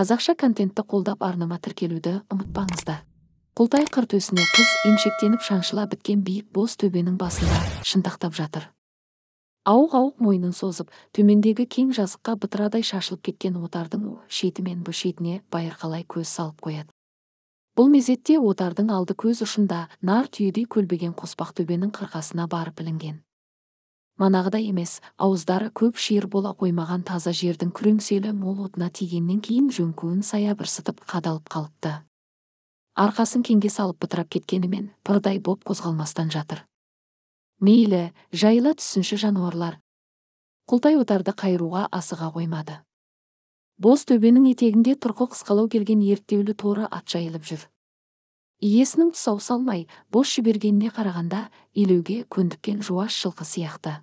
қазақша контентті қолдап арнама тіркелуді ұмытпаңыздар құлтай қыр төсіне қыз емшектеніп шаншыла біткен биік бос төбенің басында шынтақтап жатыр ауық ауық мойнын созып төмендегі кең жазыққа бытырадай шашылып кеткен отардың шеті мен бұ шетіне байырқалай көз салып қояды бұл мезетте отардың алды көз ұшында нар түйедей көлбеген қоспақ төбенің қырқасына барып ілінген манағыдай емес ауыздары көп шиыр бола қоймаған таза жердің күреңселі мол отына тигеннен кейін жөңкуін бірсытып қадалып қалыпты арқасын кеңге салып бытырап кеткенімен пырдай боп қозғалмастан жатыр мейлі жайыла түсінші жануарлар құлтай отарды қайыруға асыға қоймады Бос төбенің етегінде тұрқы қысқалау келген ерттеулі торы ат жайылып жүр иесінің тұсау салмай бос жібергеніне қарағанда илеуге көндіккен жуас жылқы сияқты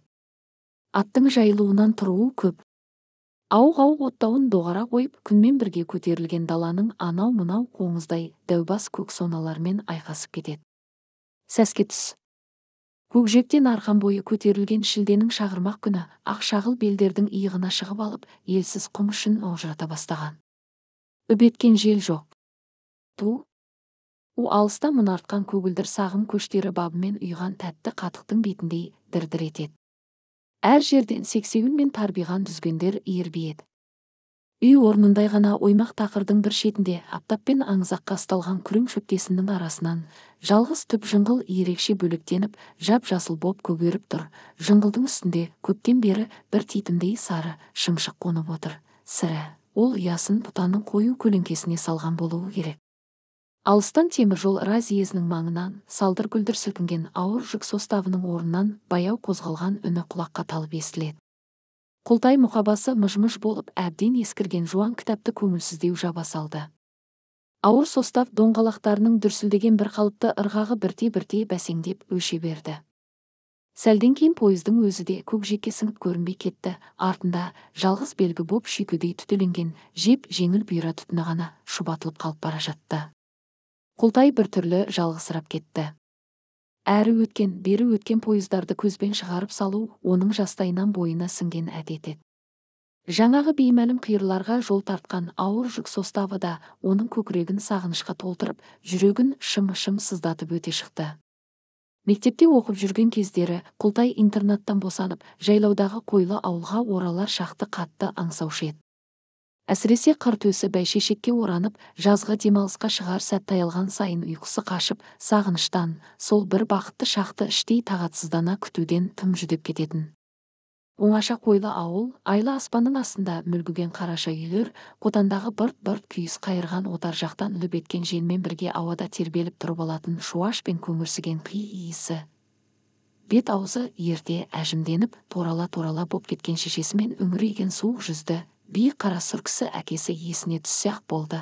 аттың жайылуынан тұруы көп ауық ауық оттауын доғара қойып күнмен бірге көтерілген даланың анау мынау қоңыздай дәубас көксоналармен айқасып кетеді сәске түс көкжектен арқан бойы көтерілген шілденің шағырмақ күні ақшағыл белдердің иығына шығып алып елсіз құм үшін маужырата бастаған үбеткен жел жоқ ту у алыста мұнартқан көгілдір сағым көштері бабымен ұйған тәтті қатықтың бетіндей дір дір етеді әр жерден сексеуіл мен тарбиған дүзгендер иірбиеді үй орнындай ғана оймақ тақырдың бір шетінде аптаппен аңзаққа ұсталған күрең шөптесіннің арасынан жалғыз түп жыңғыл ерекше бөлектеніп жап жасыл боп көгеріп тұр жыңғылдың үстінде көптен бері бір титімдей сары шымшық қонып отыр сірә ол ұясын бұтаның қою көлеңкесіне салған болуы керек алыстан теміржол разъезінің маңынан салдыр гүлдір сілкінген ауыр жүк составының орнынан баяу қозғалған үні құлаққа талып естіледі құлтай мұқабасы мыж-мыж болып әбден ескірген жуан кітапты көңілсіздеу жаба салды ауыр состав доңғалақтарының дүрсілдеген бір қалыпты ырғағы бірте-бірте бәсеңдеп өше берді сәлден кейін пойыздың өзі де көкжиекке сіңіп көрінбей кетті артында жалғыз белгі боп шүйкедей түтеленген жеп жеңіл бұйра түтіні ғана шұбатылып қалып бара жатты құлтай түрлі жалғысырап кетті әрі өткен бері өткен пойыздарды көзбен шығарып салу оның жастайынан бойына сіңген әдет еді жаңағы беймәлім қиырларға жол тартқан ауыр жүк составы да оның көкірегін сағынышқа толтырып жүрегін шым шым сыздатып өте шықты мектепте оқып жүрген кездері құлтай интернаттан босанып жайлаудағы қойлы ауылға оралар шақты қатты аңсаушы еді әсіресе қыр төсі бәйшешекке оранып жазғы демалысқа шығар сәт таялған сайын ұйқысы қашып сағыныштан сол бір бақытты шақты іштей тағатсыздана күтуден тым жүдеп кететін оңаша қойлы ауыл айлы аспанның астында мүлгіген қараша үйлер қотандағы бырт бырт күйіс қайырған отар жақтан үліп еткен желмен бірге ауада тербеліп тұрып алатын шуаш пен көңірсіген қи иісі бет аузы ерте әжімденіп торала торала боп кеткен шешесімен үңірейген суық жүзді сұр кісі әкесі есіне түссе болды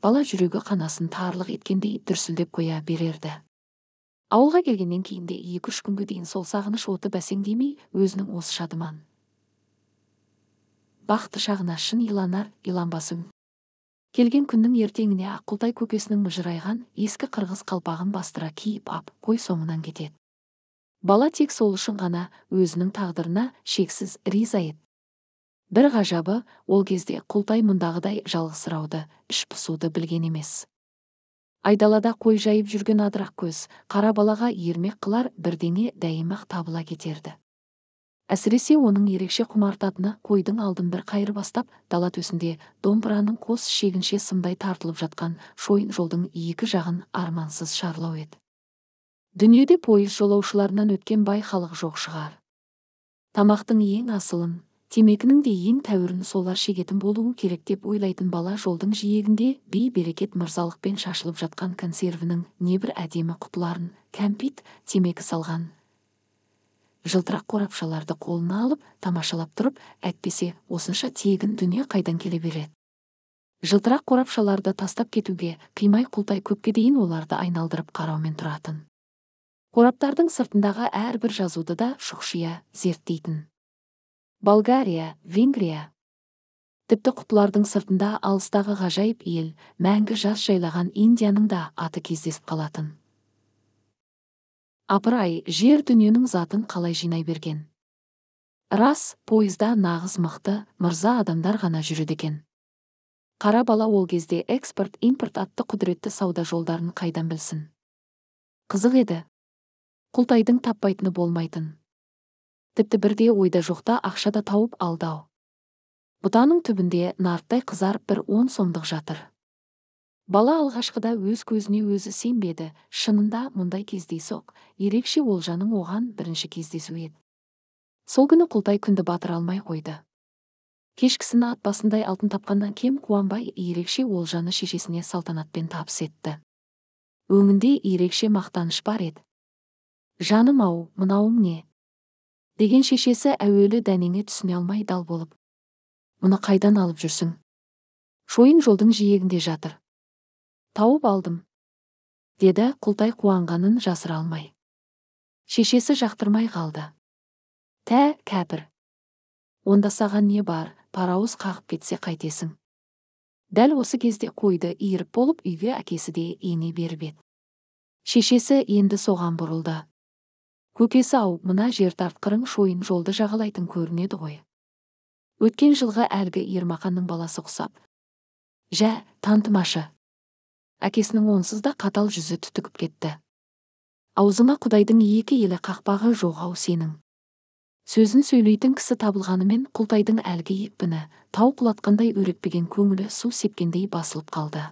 бала жүрегі қанасын тарлық еткендей дүрсілдеп қоя берерді ауылға келгеннен кейін де екі үш күнге дейін сол сағыныш оты бәсеңдемей өзінің осы шадыман бақты шағына шын иланар иланбасын келген күннің ертеңіне аққұлтай көкесінің мұжырайған ескі қырғыз қалпағын бастыра киіп ап қой соңынан кетеді бала тек сол үшін ғана өзінің тағдырына шексіз риза еді бір ғажабы ол кезде құлтай мұндағыдай жалғызсырауды іш пысуды білген емес айдалада қой жайып жүрген адырақ көз қара балаға ермек қылар бірдеңе дәйім ақ табыла кетерді әсіресе оның ерекше құмартатыны қойдың алдын бір қайыр бастап дала төсінде домбыраның қос шегінше сымдай тартылып жатқан шойын жолдың екі жағын армансыз шарлау еді дүниеде пойыз жолаушыларынан өткен бай халық жоқ шығар тамақтың ең асылын темекінің де ең тәуірін солар шегетін болуы керек деп ойлайтын бала жолдың жиегінде бей берекет мырзалықпен шашылып жатқан консервінің небір әдемі құтыларын кәмпит темекі салған жылтырақ қорапшаларды қолына алып тамашалап тұрып әйтпесе осынша тегін дүние қайдан келе береді жылтырақ қорапшаларды тастап кетуге қимай құлтай көпке дейін оларды айналдырып қараумен тұратын қораптардың сыртындағы әрбір жазуды да шұқшия зерттейтін болгария венгрия тіпті құтылардың сыртында алыстағы ғажайып ел мәңгі жас жайлаған индияның да аты кездесіп қалатын апырай жер дүниенің затын қалай жинай берген рас пойызда нағыз мықты мырза адамдар ғана жүреді екен қара бала ол кезде экспорт импорт атты құдіретті сауда жолдарын қайдан білсін қызық еді құлтайдың таппайтыны болмайтын тіпті бірде ойда жоқта ақша да тауып алдау бұтаның түбінде нарттай қызарып бір он сомдық жатыр бала алғашқыда өз көзіне өзі сенбеді шынында мұндай кездейсоқ ерекше олжаның оған бірінші кездесуі еді сол күні құлтай күнді батыра алмай қойды кешкісін ат басындай алтын тапқаннан кем қуанбай ерекше олжаны шешесіне салтанатпен табыс етті өңінде ерекше мақтаныш бар еді жаным ау мынауың не деген шешесі әуелі дәнеңе түсіне алмай дал болып мұны қайдан алып жүрсің шойын жолдың жиегінде жатыр тауып алдым деді құлтай қуанғанын жасыра алмай шешесі жақтырмай қалды тә кәпір онда саған не бар парауыз қағып кетсе қайтесің дәл осы кезде қойды иіріп болып үйге әкесі де ене беріп еді шешесі енді соған бұрылды көкесі ау мына жер тартқырың шойын жолды жағалайтын көрінеді ғой өткен жылғы әлгі ермақанның баласы құсап жә тантымашы әкесінің онсыз да қатал жүзі түтігіп кетті Аузына құдайдың екі елі қақпағы жоқ ау сенің сөзін сөйлейтін кісі табылғанымен құлтайдың әлгі екпіні тау құлатқандай өрекпеген көңілі су сепкендей басылып қалды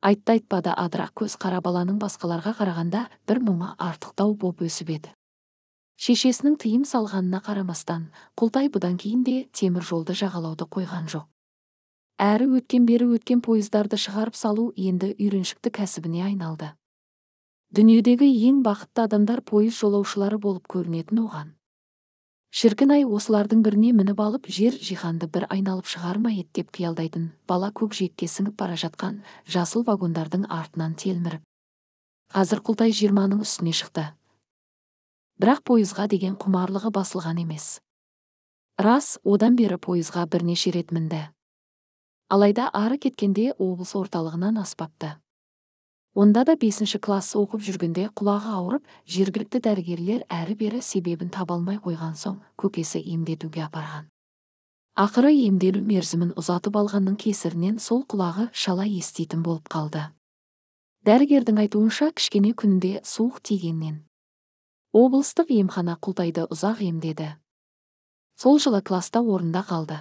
айтты айтпады көз қара баланың басқаларға қарағанда бір мұңы артықтау боп өсіп еді шешесінің тыйым салғанына қарамастан құлтай бұдан кейін де темір жолды жағалауды қойған жоқ әрі өткен бері өткен пойыздарды шығарып салу енді үйреншікті кәсібіне айналды дүниедегі ең бақытты адамдар пойыз жолаушылары болып көрінетін оған шіркін ай осылардың біріне мініп алып жер жиһанды бір айналып шығар ма еді деп қиялдайтын бала көкжиекке сіңіп бара жатқан жасыл вагондардың артынан телміріп қазір құлтай жиырманың үстіне шықты бірақ пойызға деген құмарлығы басылған емес рас одан бері пойызға бірнеше рет мінді алайда ары кеткенде облыс орталығынан аспапты онда да бесінші класс оқып жүргенде құлағы ауырып жергілікті дәрігерлер әрі бері себебін таба алмай қойған соң көкесі емдетуге апарған ақыры емделу мерзімін ұзатып алғанның кесірінен сол құлағы шала еститін болып қалды дәрігердің айтуынша кішкене күнде суық тигеннен облыстық емхана құлтайды ұзақ емдеді сол жылы класта орында қалды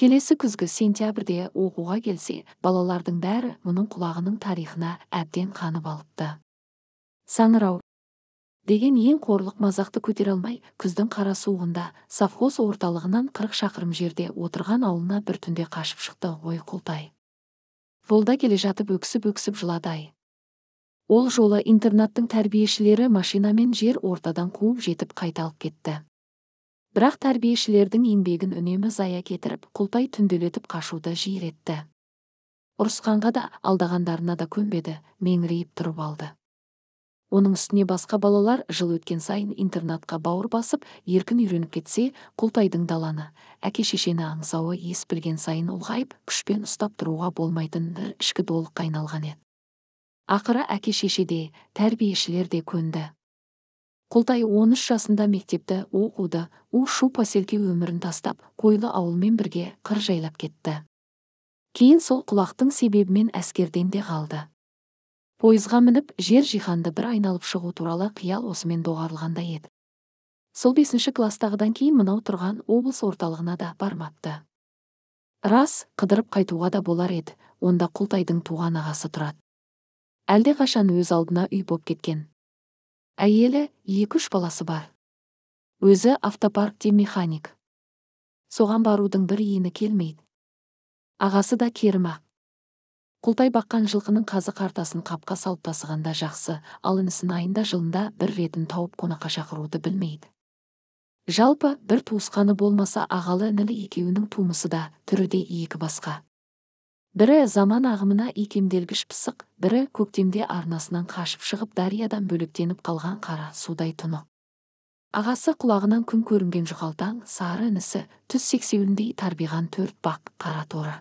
келесі күзгі сентябрьде оқуға келсе балалардың бәрі мұның құлағының тарихына әбден қанып алыпты саңырау деген ең қорлық мазақты көтере алмай күздің қара суығында совхоз орталығынан қырық шақырым жерде отырған ауылына бір түнде қашып шықты ғой құлтай жолда келе жатып өксіп өксіп жыладай. ол жолы интернаттың тәрбиешілері машинамен жер ортадан қуып жетіп қайта кетті бірақ тәрбиешілердің еңбегін үнемі зая кетіріп құлтай түнделетіп қашуды жиіретті ұрысқанға да алдағандарына да көнбеді меңірейіп тұрып алды оның үстіне басқа балалар жыл өткен сайын интернатқа бауыр басып еркін үйреніп кетсе құлтайдың даланы әке шешені аңсауы ес білген сайын ұлғайып күшпен ұстап тұруға болмайтын ішкі долыққа айналған еді ақыры әке шеше тәрбиешілер де көнді құлтай он жасында мектепті оқуды у шу поселке өмірін тастап қойлы ауылмен бірге қыр жайлап кетті кейін сол құлақтың себебімен әскерден де қалды пойызға мініп жер жиһанды бір айналып шығу туралы қиял осымен доғарылғандай еді сол бесінші класстағыдан кейін мынау тұрған облыс орталығына да бармапты рас қыдырып қайтуға да болар еді онда құлтайдың туған ағасы тұрады қашан өз алдына үй боп кеткен әйелі екі үш баласы бар өзі автопаркте механик соған барудың бір ені келмейді ағасы да керім құлтай баққан жылқының қазы қартасын қапқа салып тасығанда жақсы ал інісін айында жылында бір ретін тауып қонаққа шақыруды білмейді жалпы бір туысқаны болмаса ағалы інілі екеуінің тумысы да түрі екі басқа бірі заман ағымына икемделгіш пысық бірі көктемде арнасынан қашып шығып дариядан бөлектеніп қалған қара судай тұнық ағасы құлағынан күн көрінген жұқалтаң сары інісі түс сексеуіліндей тарбиған төрт бақ қара торы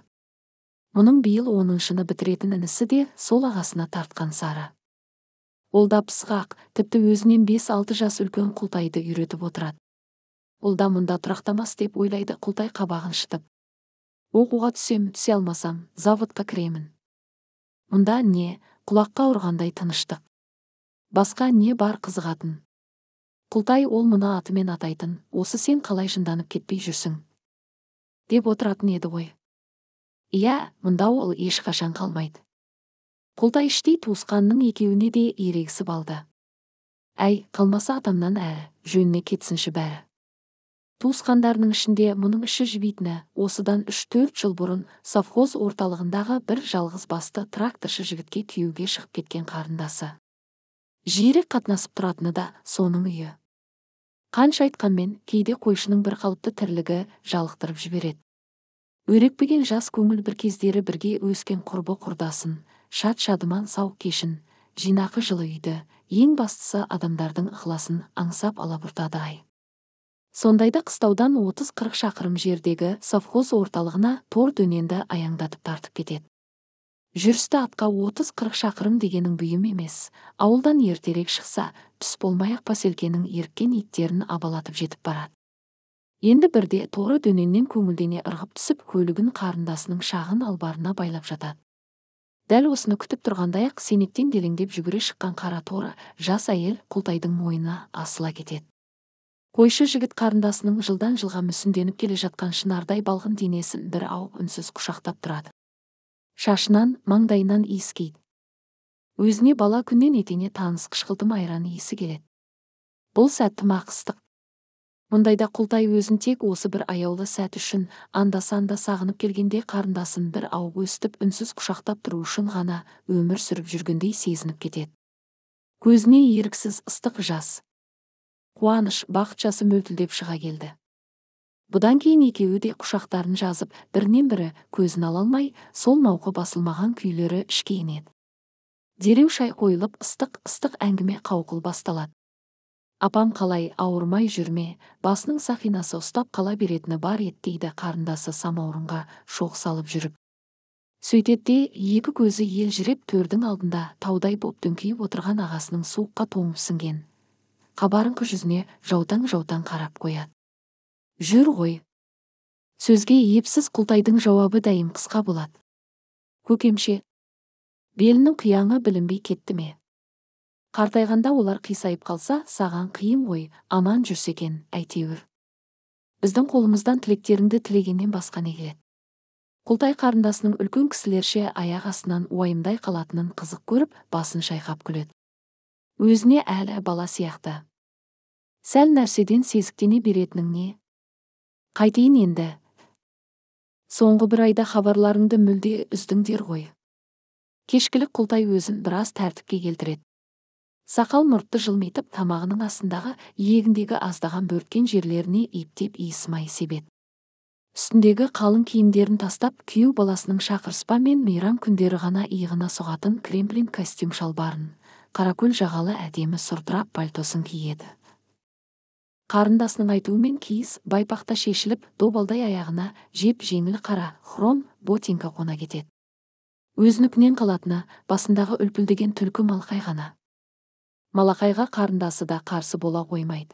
мұның биыл оныншыны бітіретін інісі де сол ағасына тартқан сары ол да пысқақ тіпті өзінен бес алты жас үлкен құлтайды үйретіп отырады ол да мұнда тұрақтамас деп ойлайды құлтай қабағын шытып оқуға түсем, түсе алмасам заводқа кіремін мұнда не құлаққа ұрғандай тыныштық басқа не бар қызығатын құлтай ол мұны атымен атайтын осы сен қалай жынданып кетпей жүрсің деп отыратын еді ғой иә мұнда ол ешқашан қалмайды құлтай іштей туысқанының екеуіне де ерегісіп алды әй қалмаса атамнан әрі жөніне кетсінші бәрі туысқандарының ішінде мұның іші жібитіні осыдан үш-төрт жыл бұрын совхоз орталығындағы бір жалғыз басты тракторшы жігітке күйеуге шығып кеткен қарындасы жиірек қатынасып тұратыны да соның үйі қанша айтқанмен кейде қойшының бір қалыпты тірлігі жалықтырып жібереді Өрекпеген жас көңіл бір кездері бірге өскен құрбы құрдасын шат шадыман сау кешін жинақы жылы үйді ең бастысы адамдардың ықыласын аңсап алабұртады ай сондайда қыстаудан 30-40 шақырым жердегі совхоз орталығына тор дөненді аяңдатып тартып кетеді жүрісті атқа 30-40 шақырым дегенің бұйым емес ауылдан ертерек шықса түс болмай ақ поселкенің еріккен иттерін абалатып жетіп барады енді бірде торы дөненнен көңілдене ырғып түсіп көлігін қарындасының шағын албарына байлап жатады дәл осыны күтіп тұрғандай ақ сенеттен делеңдеп жүгіре шыққан қара торы жас әйел құлтайдың мойнына асыла кетеді қойшы жігіт қарындасының жылдан жылға мүсінденіп келе жатқан шынардай балғын денесін бір ау үнсіз құшақтап тұрады шашынан маңдайынан иіскейді өзіне бала күннен етене таныс қышқылтым айран иісі келеді бұл сәт тым ыстық мұндайда құлтай өзін тек осы бір аяулы сәт үшін анда санда сағынып келгенде қарындасын бір ауып өстіп үнсіз құшақтап тұру үшін ғана өмір сүріп жүргендей сезініп кетеді көзіне еріксіз ыстық жас қуаныш бақыт жасы мөлтілдеп шыға келді бұдан кейін екеуі де құшақтарын жазып бірінен бірі көзін ала алмай сол мауқы басылмаған күйлері ішке енеді дереу шай қойылып ыстық ыстық әңгіме қауқыл басталады апам қалай ауырмай жүрме басының сақинасы ұстап қала беретіні бар еді дейді қарындасы самаурынға шоқ салып жүріп сөйтеді де екі көзі елжіреп төрдің алдында таудай боп дүңкиіп отырған ағасының суыққа тоңып сіңген қабарыңқы жүзіне жаутаң жаутаң қарап қояды жүр ғой сөзге епсіз құлтайдың жауабы дайым қысқа болады көкемше белінің қияңы білінбей кетті ме қартайғанда олар қисайып қалса саған қиын ғой аман жүрсе екен әйтеуір біздің қолымыздан тілектеріңді тілегеннен басқа не келеді құлтай қарындасының үлкен кісілерше аяқ астынан уайымдай қалатынын қызық көріп басын шайқап күледі өзіне әлі бала сияқты сәл нәрседен сезіктене не? қайтейін енді соңғы бір айда хабарларыңды мүлде үздіңдер ғой кешкілік құлтай өзін біраз тәртіпке келтіреді сақал мұртты жылмитып тамағының астындағы иегіндегі аздаған бөрткен жерлеріне иптеп иісмай себеді үстіндегі қалың киімдерін тастап күйеу баласының шақырыспа мен мейрам күндері ғана иығына соғатын кремплин костюм шалбарын қаракөл жағалы әдемі сұрдырап пальтосын киеді қарындасының айтуымен киіз байпақта шешіліп добалдай аяғына жеп жеңіл қара хром ботинка қона кетеді өзінікінен қалатыны басындағы үлпілдеген түлкі малқай ғана малақайға қарындасы да қарсы бола қоймайды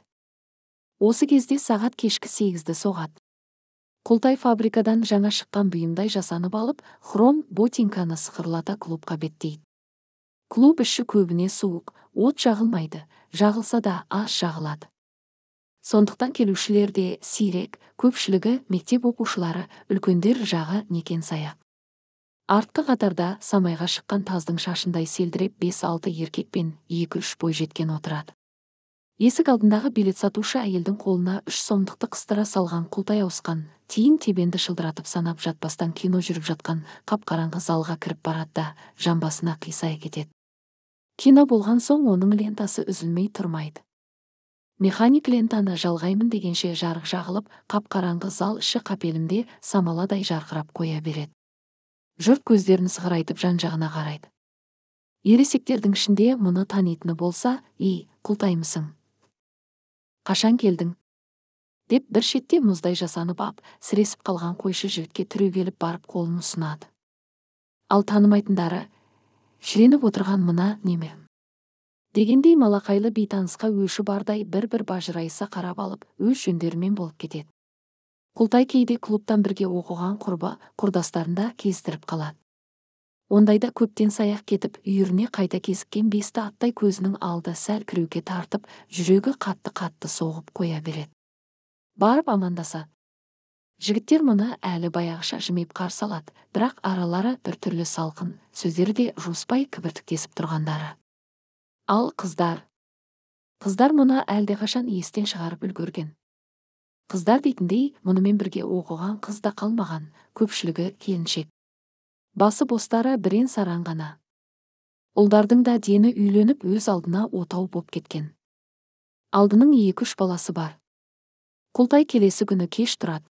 осы кезде сағат кешкі сегізді соғат. құлтай фабрикадан жаңа шыққан бұйымдай жасанып алып хром ботинканы сықырлата клубқа беттейді клуб іші көбіне суық от жағылмайды жағылса да аз жағылады сондықтан келушілер де сирек көпшілігі мектеп оқушылары үлкендер жағы некен саяқ артқы қатарда самайға шыққан таздың шашындай селдіреп бес алты еркек пен екі үш жеткен отырады есік алдындағы билет сатушы әйелдің қолына үш сомдықты қыстыра салған құлтай ауысқан тиін тебенді шылдыратып санап жатпастан кино жүріп жатқан қап қараңғы залға кіріп барады да жамбасына қисая кетеді кино болған соң оның лентасы үзілмей тұрмайды механик лентаны жалғаймын дегенше жарық жағылып қап қараңғы зал іші қапелімде самаладай жарқырап қоя береді жұрт көздерін сығырайтып жан жағына қарайды ересектердің ішінде мұны танитыны болса и құлтаймысың қашан келдің деп бір шетте мұздай жасанып ап сіресіп қалған қойшы жігітке түрегеліп барып қолын ұсынады ал танымайтындары шіреніп отырған мына неме дегендей малақайлы бейтанысқа өші бардай бір бір бажырайыса қарап алып өз жөндерімен болып кетеді құлтай кейде клубтан бірге оқыған құрба, құрдастарында кездіріп қалады ондайда көптен саяқ кетіп үйіріне қайта кезіккен бесті аттай көзінің алды сәл кіреуке тартып жүрегі қатты қатты соғып қоя береді барып амандаса жігіттер мұны әлі баяғыша жымиып қарсы алады бірақ аралары біртүрлі салқын сөздері де жуыспай кібіртіктесіп тұрғандары ал қыздар қыздар мұны әлдеқашан естен шығарып үлгерген қыздар дейтіндей мұнымен бірге оқыған қыз да қалмаған көпшілігі келіншек басы бостары бірен саран ғана ұлдардың да дені үйленіп өз алдына отау боп кеткен алдының екі үш баласы бар құлтай келесі күні кеш тұрады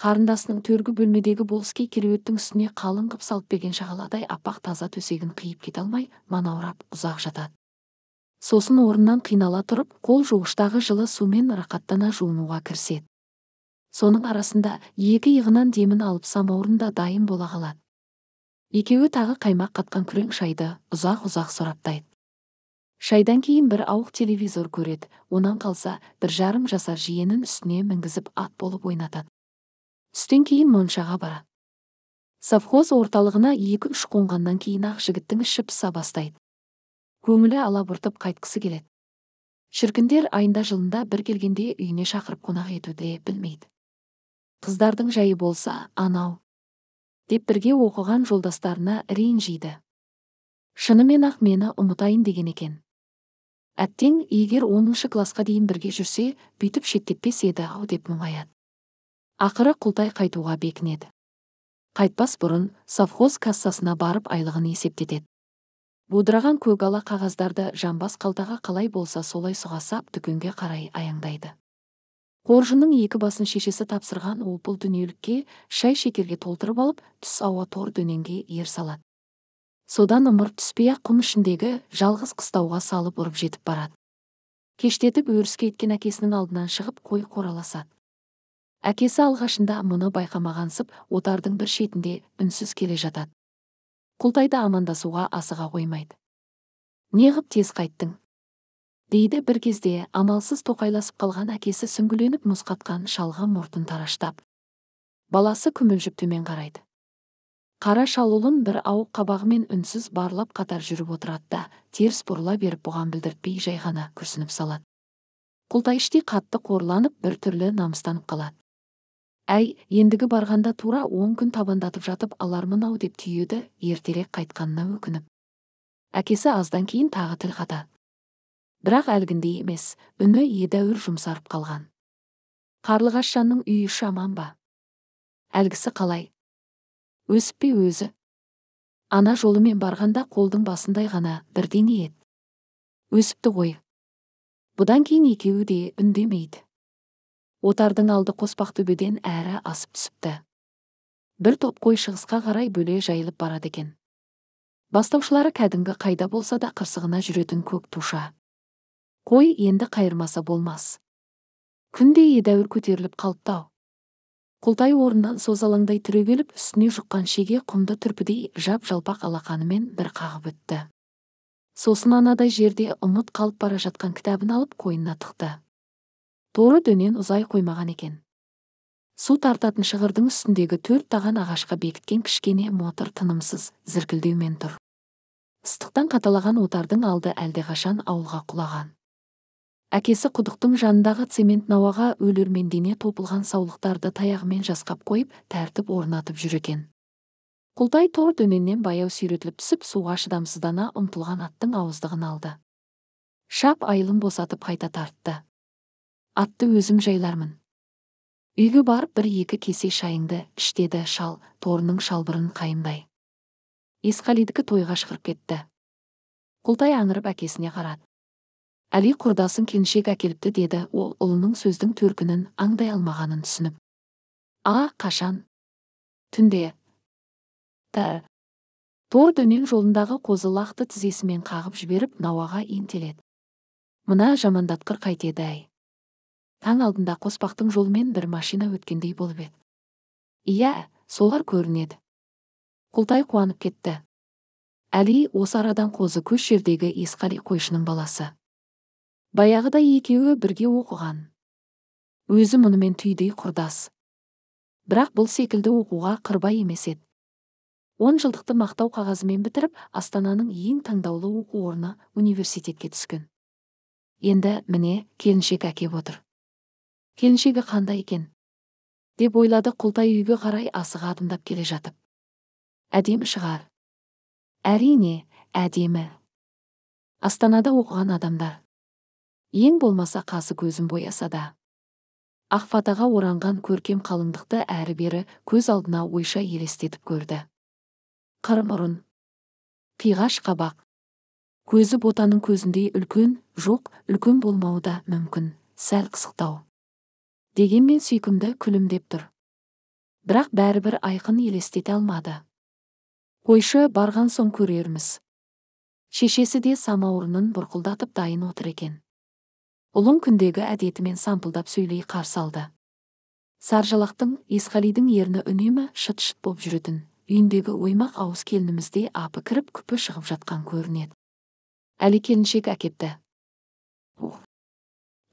қарындасының төргі бөлмедегі болыскей кереуеттің үстіне қалың қып салып берген шағаладай аппақ таза төсегін қиып кете алмай манаурап ұзақ жатады сосын орнынан қинала тұрып қол жуғыштағы жылы сумен рақаттана жуынуға кіріседі соның арасында екі иығынан демін алып самаурында да дайын бола қалады екеуі тағы қаймақ қатқан күрең шайды ұзақ ұзақ сораптайды шайдан кейін бір ауық телевизор көреді онан қалса бір жарым жасар жиенін үстіне мінгізіп ат болып ойнатады түстен кейін моншаға барады совхоз орталығына екі үш қонғаннан кейін ақ жігіттің іші пыса бастайды көңілі алабұртып қайтқысы келеді шіркіндер айында жылында бір келгенде үйіне шақырып қонақ етуді білмейді қыздардың жайы болса анау деп бірге оқыған жолдастарына ренжиді шынымен ақ мені ұмытайын деген екен әттең егер оныншы классқа дейін бірге жүрсе бүйтіп шеттетпес еді ау деп мұңаяды ақыры құлтай қайтуға бекінеді қайтпас бұрын совхоз кассасына барып айлығын есептетеді будыраған көгала қағаздарды жамбас қалтаға қалай болса солай сап дүкенге қарай аяңдайды қоржынның екі басын шешесі тапсырған опыл дүниелікке шай шекерге толтырып алып түс ауа тор дөненге ер салады содан ымырт түспей ақ құм ішіндегі жалғыз қыстауға салып ұрып жетіп барады кештетіп өріске еткен әкесінің алдынан шығып қой қораласады әкесі алғашында мұны байқамағансып отардың бір шетінде үнсіз келе жатады құлтайды амандасуға асыға қоймайды неғып тез қайттың дейді бір кезде амалсыз тоқайласып қалған әкесі сүңгіленіп мұз қатқан шалға мұртын тараштап баласы күмілжіп төмен қарайды қара ұлын бір ауық қабағымен үнсіз барлап қатар жүріп отырады да теріс бұрыла беріп бұған білдіртпей жай ғана күрсініп салады құлтайыштей қатты қорланып бір түрлі намыстанып қалады әй ендігі барғанда тура он күн табандатып жатып алармын ау деп түйеді ертерек қайтқанына өкініп әкесі аздан кейін тағы тіл қатады бірақ әлгіндей емес үні едәуір жұмсарып қалған қарлығаш жанның үйі шаман ба әлгісі қалай өсіп пе өзі ана жолымен барғанда қолдың басындай ғана бірдеңе ет өсіпті ғой бұдан кейін екеуі де үндемейді отардың алды қоспақтөбеден әрі асып түсіпті бір топ қой шығысқа қарай бөле жайылып барады екен бастаушылары кәдімгі қайда болса да қырсығына жүретін көк туша қой енді қайырмаса болмас күнде едәуір көтеріліп ау құлтай орнынан созалаңдай түрегеліп үстіне жұққан шеге құмды түрпідей жап жалпақ алақанымен бір қағып өтті сосын анадай жерде ұмыт қалып бара жатқан кітабын алып қойнына тықты торы дөнен ұзай қоймаған екен су тартатын шығырдың үстіндегі төрт таған ағашқа бекіткен кішкене мотор тынымсыз зіркілдеумен тұр ыстықтан қаталаған отардың алды әлдеқашан ауылға құлаған әкесі құдықтың жанындағы цемент науаға өлермендене топылған саулықтарды таяғымен жасқап қойып тәртіп орнатып жүр екен құлтай тор дөненнен баяу сүйретіліп түсіп суға шыдамсыздана ұмтылған аттың ауыздығын алды шап айылын босатып қайта тартты атты өзім жайлармын үйге барып бір екі кесе шайыңды іш деді шал торының шалбырын қайымдай есқалидікі тойға шығырып кетті құлтай аңырып әкесіне қарады әли құрдасын келіншек әкеліпті деді ол ұлының сөздің төркінін аңдай алмағанын түсініп а қашан түнде тә тор дөнен жолындағы қозы лақты тізесімен қағып жіберіп науаға ентеледі мына жамандатқыр қайтеді әй таң алдында қоспақтың жолымен бір машина өткендей болып еді иә солар көрінеді құлтай қуанып кетті әли осы арадан қозы көш жердегі есқали қойшының баласы баяғыда екеуі бірге оқыған өзі мұнымен түйдей құрдас бірақ бұл секілді оқуға қырбай емес еді он жылдықты мақтау қағазымен бітіріп астананың ең таңдаулы оқу орны университетке түскен енді міне келіншек әкеп отыр келіншегі қандай екен деп ойлады құлтай үйге қарай асыға адымдап келе жатып әдемі шығар әрине әдемі астанада оқыған адамдар ең болмаса қасы көзін бояса да Ақфатаға оранған көркем қалыңдықты әрі бері көз алдына ойша елестетіп көрді қыр мұрын қиғаш қабақ көзі ботаның көзіндей үлкен жоқ үлкен болмауы да мүмкін сәл қысықтау дегенмен сүйкімді күлімдеп тұр бірақ бәрібір айқын елестете алмады қойшы барған соң көрерміз шешесі де самауырынын бұрқылдатып дайын отыр екен ұлым күндегі әдетімен сампылдап сөйлей қарсы алды саржалақтың есқалидың ерні үнемі шыт шыт боп жүретін үйіндегі оймақ ауыз келінімізде апы кіріп күпі шығып жатқан көрінеді әлі келіншек әкепті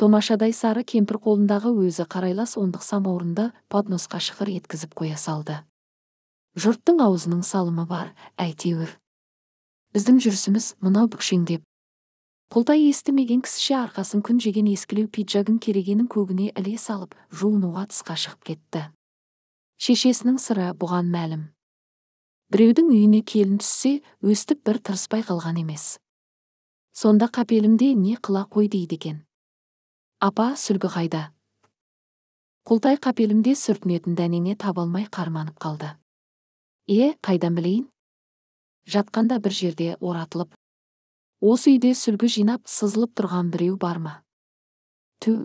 томашадай сары кемпір қолындағы өзі қарайлас ондық самаурынды подносқа шықыр еткізіп қоя салды жұрттың аузының салымы бар әйтеуір біздің жүрісіміз мынау бүкшеңдеп құлтай естімеген кісіше арқасын күн жеген ескілеу пиджагын керегенің көгіне іле салып жуынуға тысқа шығып кетті шешесінің сыры бұған мәлім біреудің үйіне келін түссе өстіп бір тырыспай қалған емес сонда қапелімде не қыла қой дейді екен апа сүлгі қайда құлтай қапелімде сүртінетін дәнеңе таба қарманып қалды е қайдан білейін жатқанда бір жерде оратылып осы үйде сүлгі жинап сызылып тұрған біреу бар ма ту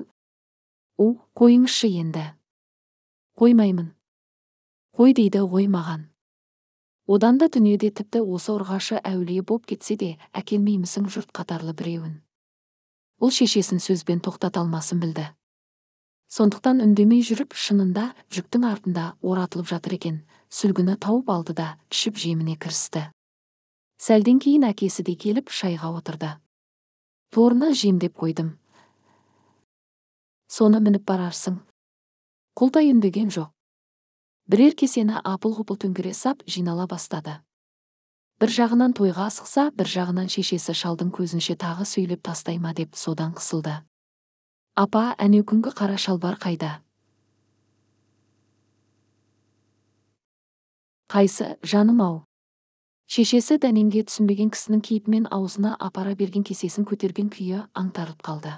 у қойыңызшы енді қоймаймын қой дейді ғой маған одан да дүниеде тіпті осы ұрғашы әулие боп кетсе де әкелмеймісің жұрт қатарлы біреуін Ұл шешесін сөзбен тоқтата алмасын білді сондықтан үндемей жүріп шынында жүктің артында оратылып жатыр екен сүлгіні тауып алды да ішіп жеміне кірісті сәлден кейін әкесі де келіп шайға отырды торына жемдеп қойдым соны мініп барарсың Құлтай үндеген жоқ бірер кесені апыл ғұпыл төңкере сап жинала бастады бір жағынан тойға асықса бір жағынан шешесі шалдың көзінше тағы сөйлеп тастай ма деп содан қысылды апа күнгі қара шалбар қайда қайсы жаным ау шешесі дәнеңге түсінбеген кісінің кейпімен аузына апара берген кесесін көтерген күйі аңтарып қалды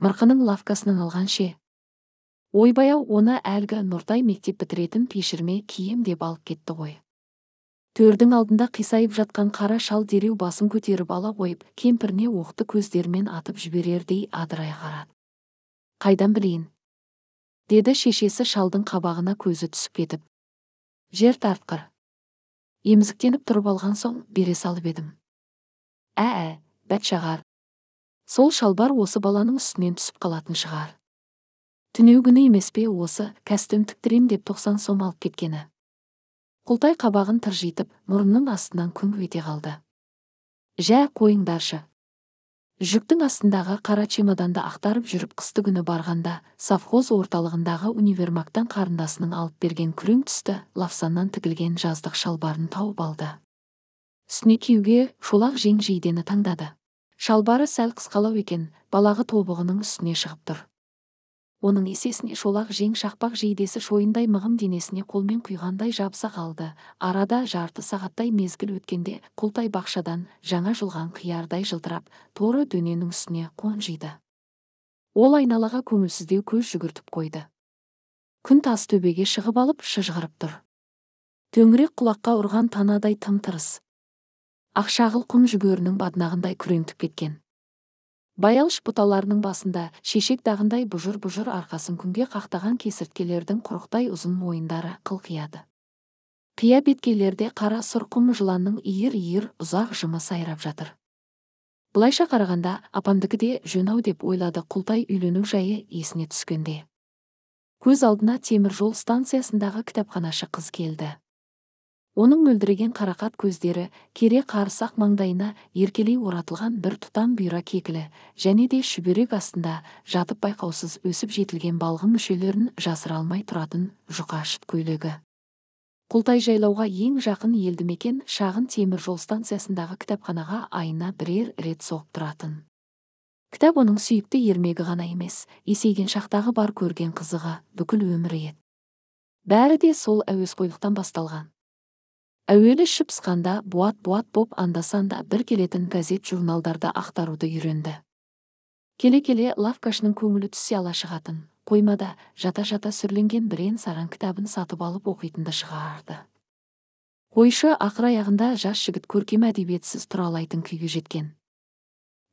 мырқының лавкасынан алған ше ойбай ау оны әлгі нұртай мектеп бітіретін пешірме киім деп алып кетті ғой төрдің алдында қисайып жатқан қара шал дереу басын көтеріп ала қойып кемпіріне оқты көздермен атып жіберердей адырай қарады қайдан білейін деді шешесі шалдың қабағына көзі түсіп кетіп жер тартқыр емзіктеніп тұрып алған соң бере салып едім ә ә бәтшағар сол шалбар осы баланың үстінен түсіп қалатын шығар түнеу күні емес пе осы кәстөм тіктірем деп тоқсан сом алып кеткені құлтай қабағын тыржитып мұрынның астынан күңк ете қалды жә қойыңдаршы жүктің астындағы қара чемоданды ақтарып жүріп қысты күні барғанда совхоз орталығындағы универмактан қарындасының алып берген күрең түсті лавсаннан тігілген жаздық шалбарын тауып алды үстіне киюге шолақ жең жейдені таңдады шалбары сәл қысқалау екен балағы тобығының үстіне шығып тұр оның есесіне шолақ жең шақпақ жейдесі шойындай мығым денесіне қолмен құйғандай жабыса қалды арада жарты сағаттай мезгіл өткенде құлтай бақшадан жаңа жылған қиярдай жылтырап торы дөненің үстіне қонжиды ол айналаға көңілсіздеу көз жүгіртіп қойды күн тас төбеге шығып алып шыжғырып тұр төңірек құлаққа ұрған танадай тым тырыс ақшағыл құм жүгерінің баднағындай күреңтіп кеткен баялыш бұталарының басында шешек дағындай бұжыр-бұжыр арқасын күнге қақтаған кесірткелердің құрықтай ұзын мойындары қылқияды қия беткейлерде қара сұр құм жыланның иір-иір ұзақ жымы сайрап жатыр былайша қарағанда апамдікі де жөн-ау деп ойлады құлтай үйлену жайы есіне түскенде көз алдына теміржол станциясындағы кітапханашы қыз келді оның мөлдіреген қарақат көздері кере қарсақ маңдайына еркелей оратылған бір тұтам бұйра кекілі және де шүберек астында жатып байқаусыз өсіп жетілген балғын мүшелерін жасыра алмай тұратын жұқа шыт көйлегі құлтай жайлауға ең жақын елді мекен шағын темір жол станциясындағы кітапханаға айына бірер рет соғып тұратын кітап оның сүйікті ермегі ғана емес есейген шақтағы бар көрген қызығы бүкіл өмірі еді бәрі де сол әуесқойлықтан басталған әуелі шіпсқанда буат буат боп анда санда бір келетін газет журналдарды ақтаруды үйренді келе келе лавкашының көңілі түсе ала шығатын қоймада жата жата сүрленген бірен саран кітабын сатып алып оқитынды шығарды қойшы ақыр аяғында жас жігіт көркем әдебиетсіз тұралайтын күйге жеткен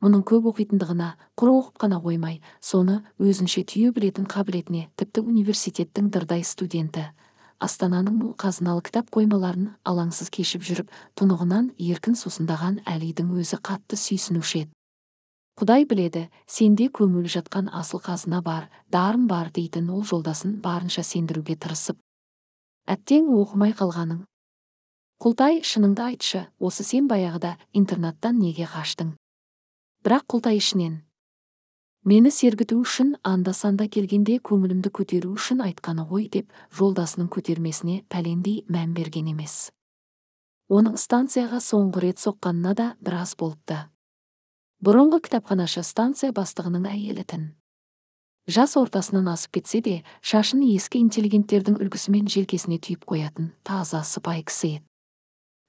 мұның көп оқитындығына құр оқып қана қоймай соны өзінше түйе білетін қабілетіне тіпті университеттің дырдай студенті астананың қазыналы кітап қоймаларын алаңсыз кешіп жүріп тұнығынан еркін сусындаған әлидің өзі қатты сүйсінуші еді құдай біледі сенде көмулі жатқан асыл қазына бар дарын бар дейтін ол жолдасын барынша сендіруге тырысып әттең оқымай қалғаның құлтай шыныңды айтшы осы сен баяғыда интернаттан неге қаштың бірақ құлтай ішінен мені сергіту үшін анда санда келгенде көңілімді көтеру үшін айтқаны ғой деп жолдасының көтермесіне пәлендей мән берген емес оның станцияға соңғы рет соққанына да біраз болыпты бұрынғы кітапханашы станция бастығының әйелі тін жас ортасынан асып кетсе де шашын ескі интеллигенттердің үлгісімен желкесіне түйіп қоятын таза сыпай кісі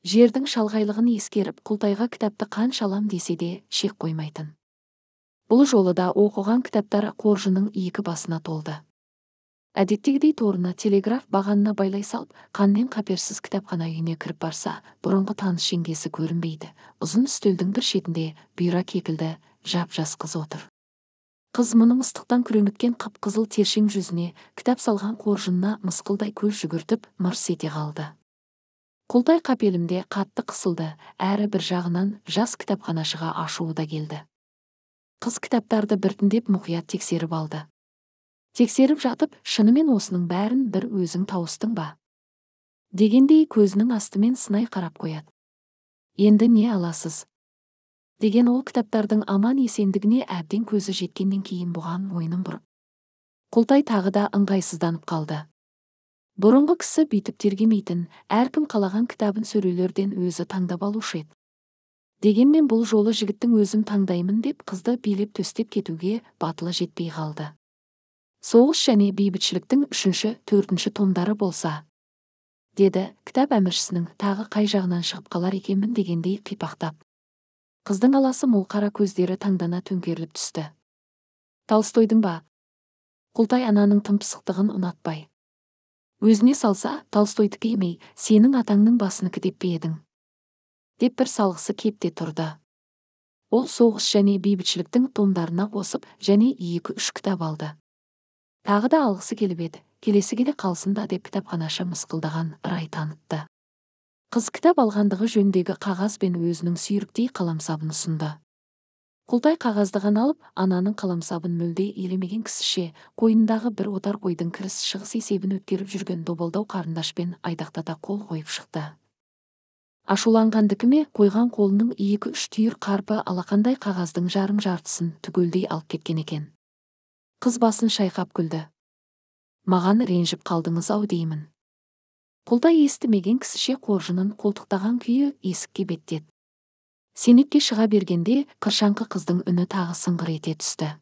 жердің шалғайлығын ескеріп құлтайға кітапты қанша алам десе де шек қоймайтын бұл жолы да оқыған кітаптар қоржының екі басына толды әдеттегідей торына телеграф бағанына байлай салып қаннен қаперсіз кітапхана үйіне кіріп барса бұрынғы таныс жеңгесі көрінбейді ұзын үстелдің бір шетінде бұйра кекілді жап жас қыз отыр қыз мұның ыстықтан күреңіткен қып қызыл тершең жүзіне кітап салған қоржынына мысқылдай көз жүгіртіп мырс ете қалды құлтай қапелімде қатты қысылды әрі бір жағынан жас кітапханашыға ашуы да келді қыз кітаптарды біртіндеп мұқият тексеріп алды тексеріп жатып шынымен осының бәрін бір өзің тауыстың ба дегендей көзінің астымен сынай қарап қояды енді не аласыз деген ол кітаптардың аман есендігіне әбден көзі жеткеннен кейін бұған мойнын бұр құлтай тағы да ыңғайсызданып қалды бұрынғы кісі бүйтіп тергемейтін әркім қалаған кітабын сөрелерден өзі таңдап алушы еді дегенмен бұл жолы жігіттің өзім таңдаймын деп қызды билеп төстеп кетуге батылы жетпей қалды соғыс және бейбітшіліктің үшінші төртінші томдары болса деді кітап әміршісінің тағы қай жағынан шығып қалар екенмін дегендей қипақтап қыздың аласы мол қара көздері таңдана төңкеріліп түсті толстойдың ба құлтай ананың тым пысықтығын ұнатпай өзіне салса толстойдікі емей сенің атаңның басынікі деп пе едің деп бір салғысы кеп те тұрды ол соғыс және бейбітшіліктің томдарына қосып және екі үш кітап алды тағы да алғысы келіп еді келесі келе қалсын да деп кітапханашы мысқылдаған рай танытты қыз кітап алғандығы жөндегі қағаз бен өзінің сүйріктей қаламсабын ұсынды құлтай қағазды ғана алып ананың қаламсабын мүлде елемеген кісіше қойнындағы бір отар қойдың кіріс шығыс есебін өткеріп жүрген добалдау қарындашпен айдақтата қол қойып шықты ме қойған қолының екі үш түйір қарпы алақандай қағаздың жарым жартысын түгелдей алып кеткен екен қыз басын шайқап күлді маған ренжіп қалдыңыз ау деймін Қолда естімеген кісіше қоржынын қолтықтаған күйі есікке беттеді сенекке шыға бергенде қыршаңқы қыздың үні тағы сыңғыр ете түсті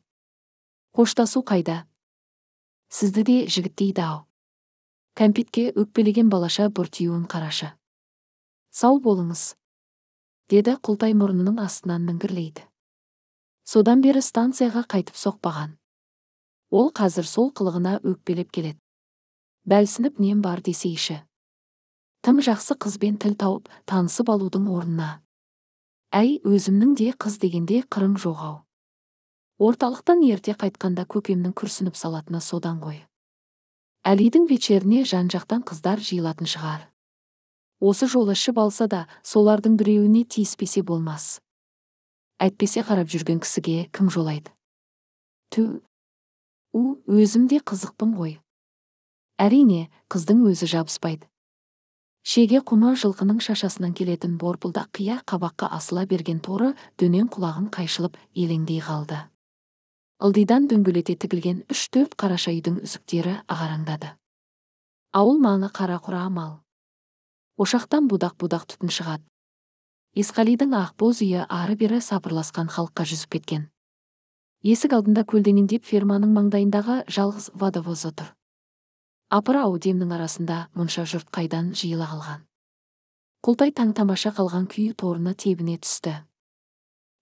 қоштасу қайда сізді де жігіттейді ау кәмпитке өкпелеген балаша бұртиуын қарашы сау болыңыз деді құлтай мұрнының астынан міңгірлейді содан бері станцияға қайтып соқпаған ол қазір сол қылығына өкпелеп келеді бәлсініп нем бар десейші тым жақсы қызбен тіл тауып танысып алудың орнына әй өзімнің де қыз дегенде қырым жоғау. орталықтан ерте қайтқанда көкемнің күрсініп салатыны содан ғой әлидің вечеріне жан жақтан қыздар жиылатын шығар осы жолы ішіп алса да солардың біреуіне тиіспесе болмас әйтпесе қарап жүрген кісіге кім жолайды ту у өзім де қызықпын ғой әрине қыздың өзі жабыспайды шеге құмы жылқының шашасынан келетін борпылда қия қабаққа асыла берген торы дөнен құлағын қайшылып елеңдей қалды ылдидан дөңгелете тігілген үш төрт қараша үйдің үзіктері ағараңдады ауыл маңы қара құра мал ошақтан будақ будақ түтін шығады есқалидың ақбоз үйі ары бері сапырласқан халыққа жүзіп кеткен есік алдында көлденеңдеп ферманың маңдайындағы жалғыз водовозы тұр апыр ау демнің арасында мұнша жұрт қайдан жиыла қалған құлтай таң тамаша қалған күй торыны тебіне түсті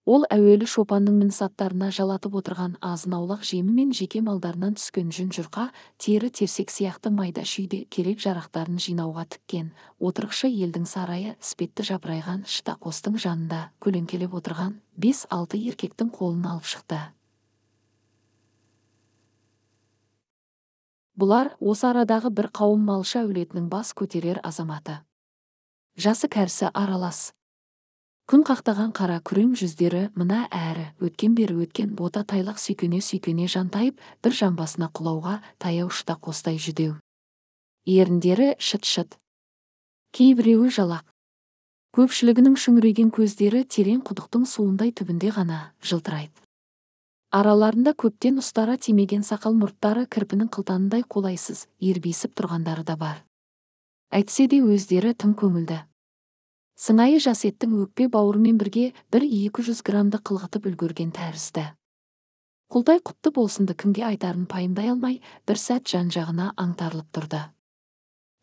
ол әуелі шопанның мінсаттарына жалатып отырған азын аулақ жемі мен жеке малдарынан түскен жүн жұрқа тері терсек сияқты майда шүйде керек жарақтарын жинауға тіккен отырықшы елдің сарайы іспетті жапырайған шытақостың жанында көлеңкелеп отырған бес алты еркектің қолын алып шықты бұлар осы арадағы бір қауым малшы әулетінің бас көтерер азаматы жасы кәрісі аралас күн қақтаған қара күрең жүздері мына әрі өткен бері өткен бота тайлақ сүйкене сүйкене жантайып бір жамбасына құлауға таяу шыта қостай жүдеу еріндері шыт шыт кейбіреуі жалақ көпшілігінің шүңірейген көздері терең құдықтың суындай түбінде ғана жылтырайды араларында көптен ұстара тимеген сақал мұрттары кірпінің қылтанындай қолайсыз ербесіп тұрғандары да бар әйтсе де өздері тым көңілді сыңайы жасеттің өкпе бауырымен бірге бір екі жүз граммды қылғытып үлгерген тәрізді құлтай құтты болсынды кімге айтарын пайымдай алмай бір сәт жан жағына аңтарылып тұрды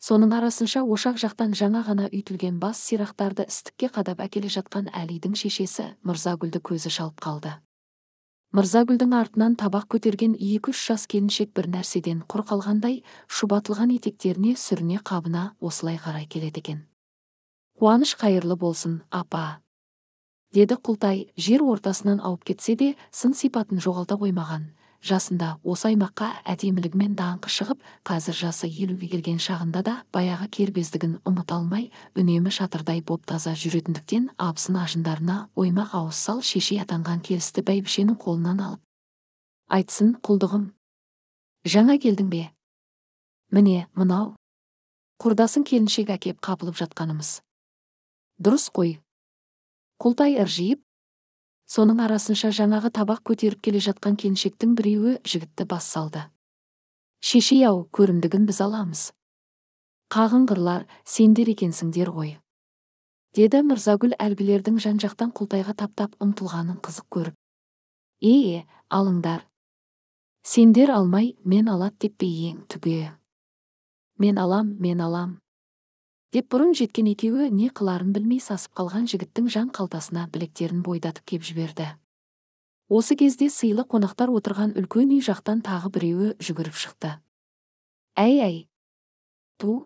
соның арасынша ошақ жақтан жаңа ғана үйтілген бас сирақтарды істікке қадап әкеле жатқан әлидің шешесі мырзагүлді көзі шалып қалды мырзагүлдің артынан табақ көтерген екі үш жас келіншек бір нәрседен құр қалғандай шұбатылған етектеріне сүріне қабына осылай қарай келеді екен қуаныш қайырлы болсын апа деді құлтай жер ортасынан ауып кетсе де сын сипатын жоғалта қоймаған жасында осы аймаққа әдемілігімен даңқы шығып қазір жасы елуге келген шағында да баяғы кербездігін ұмыта алмай үнемі шатырдай боп таза жүретіндіктен абысын ажындарына оймақ ауыз сал шешей атанған келісті бәйбішенің қолынан алып айтсын құлдығым жаңа келдің бе міне мынау құрдасың келіншек әкеп қапылып жатқанымыз дұрыс қой құлтай ыржиып соның арасынша жаңағы табақ көтеріп келе жатқан келіншектің біреуі жігітті бас салды шешей ау көрімдігін біз аламыз қағынғырлар сендер екенсіңдер ғой деді мырзагүл әлгілердің жан жақтан құлтайға таптап ұмтылғанын қызық көріп е е алыңдар сендер алмай мен алат деп пе ең түге мен алам мен алам деп бұрын жеткен екеуі не қыларын білмей сасып қалған жігіттің жан қалтасына білектерін бойдатып кеп жіберді осы кезде сыйлы қонақтар отырған үлкен үй жақтан тағы біреуі жүгіріп шықты әй әй ту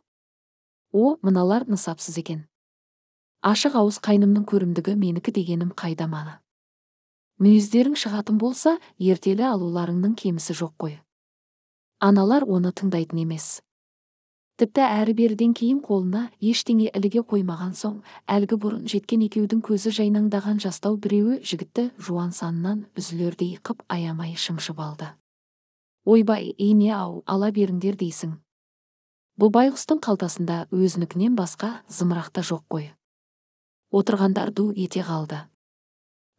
о мыналар нысапсыз екен ашық ауыз қайнымның көрімдігі менікі дегенім қайдамалы. мүйіздерің шығатын болса ертелі алуларыңның кемісі жоқ қой аналар оны тыңдайтын емес тіпті әрі беріден кейін қолына ештеңе іліге қоймаған соң әлгі бұрын жеткен екеудің көзі жайнаңдаған жастау біреуі жігітті жуан санынан үзілердей қып аямай шымшып алды ойбай ине ау ала беріңдер дейсің бұл байғұстың қалтасында өзінікінен басқа зымырақта жоқ қой отырғандар ду ете қалды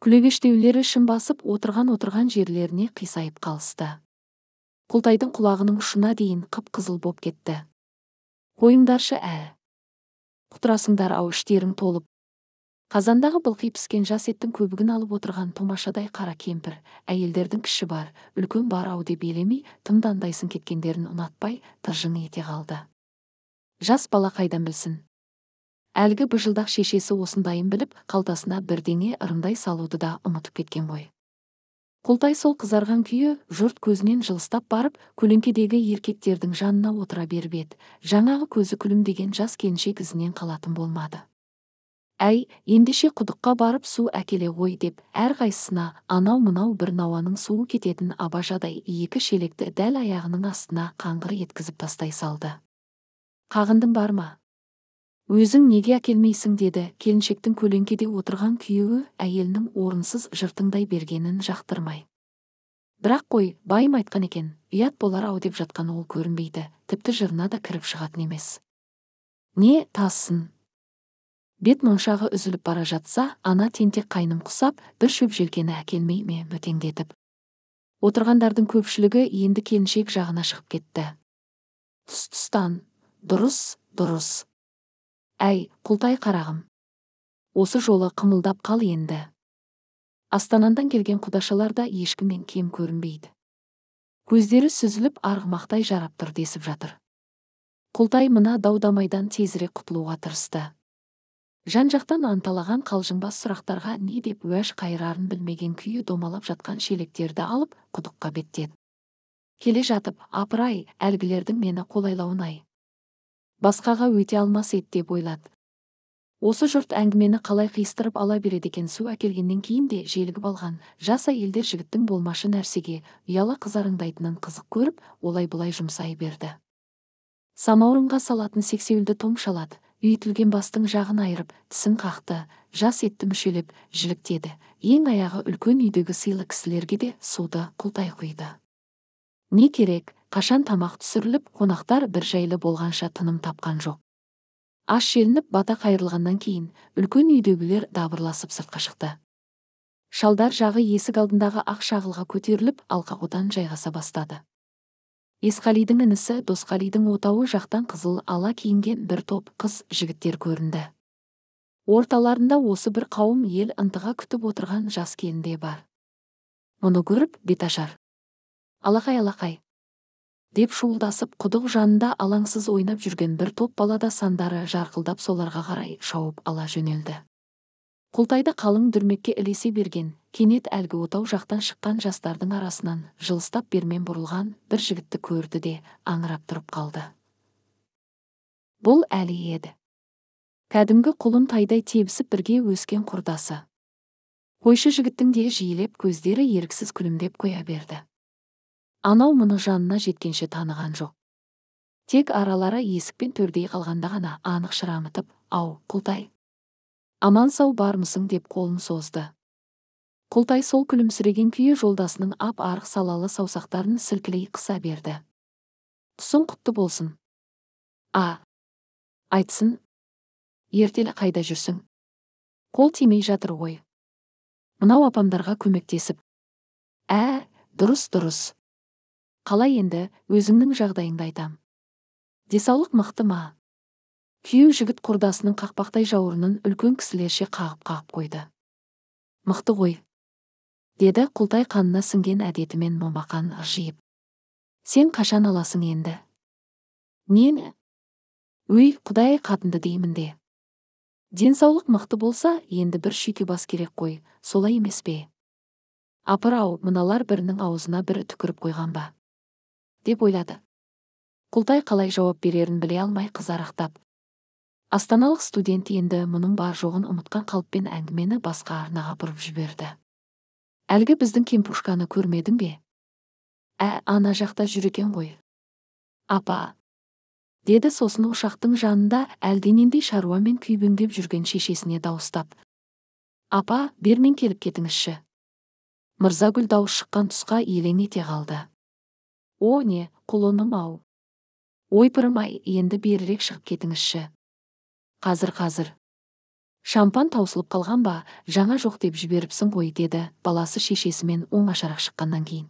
күлегештеулері шын басып отырған отырған жерлеріне қисайып қалысты құлтайдың құлағының ұшына дейін қып қызыл боп кетті қойыңдаршы ә құтырасыңдар ау іштерің толып қазандағы былқи піскен жас еттің көбігін алып отырған томашадай қара кемпір әйелдердің кіші бар үлкен бар ау деп елемей тым кеткендерін ұнатпай тыржың ете қалды жас бала қайдан білсін әлгі бұжылдақ шешесі осындайын біліп қалтасына бірдеңе ырымдай салуды да ұмытып кеткен ғой Құлтай сол қызарған күйі жұрт көзінен жылыстап барып көлеңкедегі еркектердің жанына отыра беріп еді жаңағы көзі күлімдеген жас келіншек ізінен қалатын болмады әй ендеше құдыққа барып су әкеле ғой деп әрқайсысына анау мынау бір науаның суы кететін абажадай екі шелекті дәл аяғының астына қаңғыр еткізіп тастай салды қағындың бар ма өзің неге әкелмейсің деді келіншектің көлеңкеде отырған күйеуі әйелінің орынсыз жыртыңдай бергенін жақтырмай бірақ қой байым айтқан екен ұят болар ау деп жатқан ол көрінбейді тіпті жырына да кіріп шығатын емес не тассын бет моншағы үзіліп бара жатса ана тентек қайным құсап бір шөп желкені әкелмей ме бөтеңдетіп отырғандардың көпшілігі енді келіншек жағына шығып кетті тұс тұстан дұрыс дұрыс әй құлтай қарағым осы жолы қымылдап қал енді астанадан келген құдашалар да ешкімнен кем көрінбейді көздері сүзіліп арғымақтай жарап тұр десіп жатыр құлтай мына даудамайдан дамайдан тезірек құтылуға тырысты жан жақтан анталаған қалжыңбас сұрақтарға не деп уәж қайырарын білмеген күйі домалап жатқан шелектерді алып құдыққа беттеді келе жатып апырай әлгілердің мені қолайлауын ай басқаға өте алмас еді деп ойлады осы жұрт әңгімені қалай қиыстырып ала береді екен су әкелгеннен кейін де желігіп алған жас әйелдер жігіттің болмашы нәрсеге ұяла қызарыңдайтынын қызық көріп олай бұлай жұмсай берді самаурынға салатын сексеуілді томшалады үйітілген бастың жағын айырып тісін қақты жас етті мүшелеп жіліктеді ең аяғы үлкен үйдегі сыйлы кісілерге де суды құлтай құйды не керек қашан тамақ түсіріліп қонақтар бір жайлы болғанша тыным тапқан жоқ аш желініп бата қайырылғаннан кейін үлкен үйдегілер дабырласып сыртқа шықты шалдар жағы есік алдындағы ақ шағылға көтеріліп алқақотан жайғаса бастады есқалидің інісі досқалидың отауы жақтан қызыл ала киінген бір топ қыз жігіттер көрінді орталарында осы бір қауым ел ынтыға күтіп отырған жас келін бар мұны көріп беташар алақай алақай деп шуылдасып құдық жанында алаңсыз ойнап жүрген бір топ бала да сандары жарқылдап соларға қарай шауып ала жөнелді Құлтайды қалың дүрмекке ілесе берген кенет әлгі отау жақтан шыққан жастардың арасынан жылыстап бермен бұрылған бір жігітті көрді де аңырап тұрып қалды бұл әли еді кәдімгі құлын тайдай тебісіп бірге өскен құрдасы қойшы жігіттің де жиілеп көздері еріксіз күлімдеп қоя берді анау мұны жанына жеткенше таныған жоқ тек аралары есікпен пен төрдей қалғанда ғана анық шырамытып ау құлтай аман сау бармысың деп қолын созды құлтай сол күлімсіреген күйі жолдасының ап арық салалы саусақтарын сілкілей қыса берді түсің құтты болсын а айтсын ертелі қайда жүрсің қол тимей жатыр ғой мынау апамдарға көмектесіп ә дұрыс дұрыс қалай енді өзіңнің жағдайымды айтам денсаулық мықты ма күйеу жігіт құрдасының қақпақтай жауырынын үлкен кісілерше қағып қағып қойды мықты ғой деді құлтай қанына сіңген әдетімен момақан ыржиып сен қашан аласың енді нені өй құдай қатынды деймін де денсаулық мықты болса енді бір бас керек қой солай емес пе апыр ау мыналар бірінің аузына бір түкіріп қойған ба деп ойлады құлтай қалай жауап берерін біле алмай қызарақтап астаналық студент енді мұның бар жоғын ұмытқан қалыппен әңгімені басқа арнаға бұрып жіберді әлгі біздің кемпушканы көрмедің бе ә ана жақта жүр екен ғой апа деді сосын ошақтың жанында әлденендей шаруамен күйбеңдеп жүрген шешесіне дауыстап апа бермен келіп кетіңізші мырзагүл дауыс шыққан тұсқа елең ете қалды о не құлыным ау ай енді берірек шығып кетіңізші қазір қазір шампан таусылып қалған ба жаңа жоқ деп жіберіпсің ғой деді баласы шешесімен оң оңашарақ шыққаннан кейін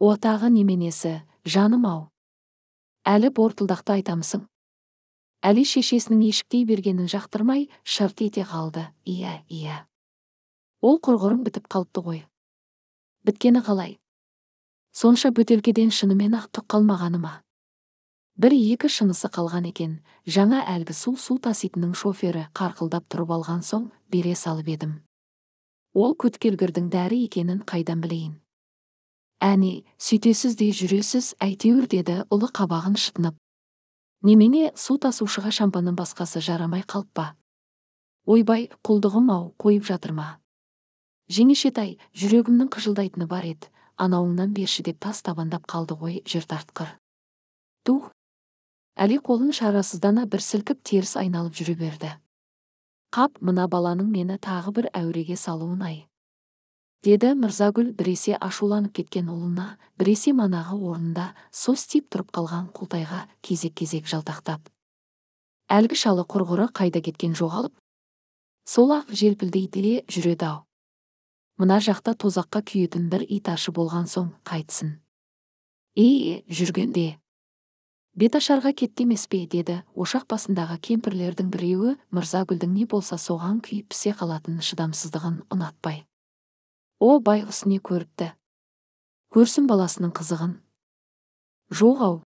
отағы неменесі жаным ау әлі бортылдақты айтамысың әли шешесінің ешіктей бергенін жақтырмай шырт ете қалды иә иә ол құрғырым бітіп қалыпты ғой біткені қалай сонша бөтелкеден шынымен ақ түк қалмағаны ма бір екі шынысы қалған екен жаңа әлгі су су таситынның шофері қарқылдап тұрып алған соң бере салып едім ол көткелгірдің дәрі екенін қайдан білейін әне сөйтесіз де жүресіз әйтеуір деді ұлы қабағын шытынып немене су тасушыға шампаннан басқасы жарамай қалып па ойбай құлдығым ау қойып жатыр ма жеңешетай жүрегімнің қыжылдайтыны бар еді анауыңнан берші деп тас табандап қалды ғой жүр тартқыр ту әли қолын шарасыздана бір сілкіп теріс айналып жүре берді қап мына баланың мені тағы бір әуреге салуын ай деді мырзагүл біресе ашуланып кеткен ұлына біресе манағы орнында состиіп тұрып қалған құлтайға кезек кезек жалтақтап әлгі шалы құрғыры қайда кеткен жоғалып сол ақ желпілдей де жүреді ау мына жақта тозаққа күйетін бір ит ашы болған соң қайтсын ей жүргенде бет ашарға кетті емес пе деді ошақ басындағы кемпірлердің біреуі мырзагүлдің не болса соған күйіп пісе қалатын шыдамсыздығын ұнатпай о байғұс не көріпті көрсін баласының қызығын жоқ ау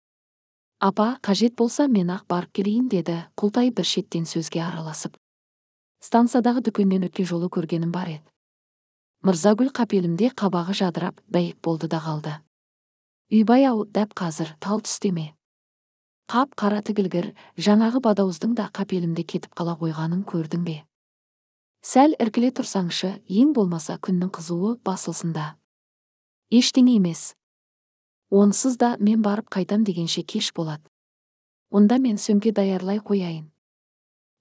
апа қажет болса мен ақ барып келейін деді құлтай бір шеттен сөзге араласып стансадағы дүкеннен өткен жолы көргенім бар еді мырзагүл қапелімде қабағы жадырап бәйек болды да қалды үйбай ау дәп қазір тал түстеме қап қара тігілгір жаңағы бадауыздың да қапелімде кетіп қала қойғанын көрдің бе сәл іркіле тұрсаңшы ең болмаса күннің қызуы басылсында. да ештеңе емес онсыз да мен барып қайтам дегенше кеш болады онда мен сөмке даярлай қояйын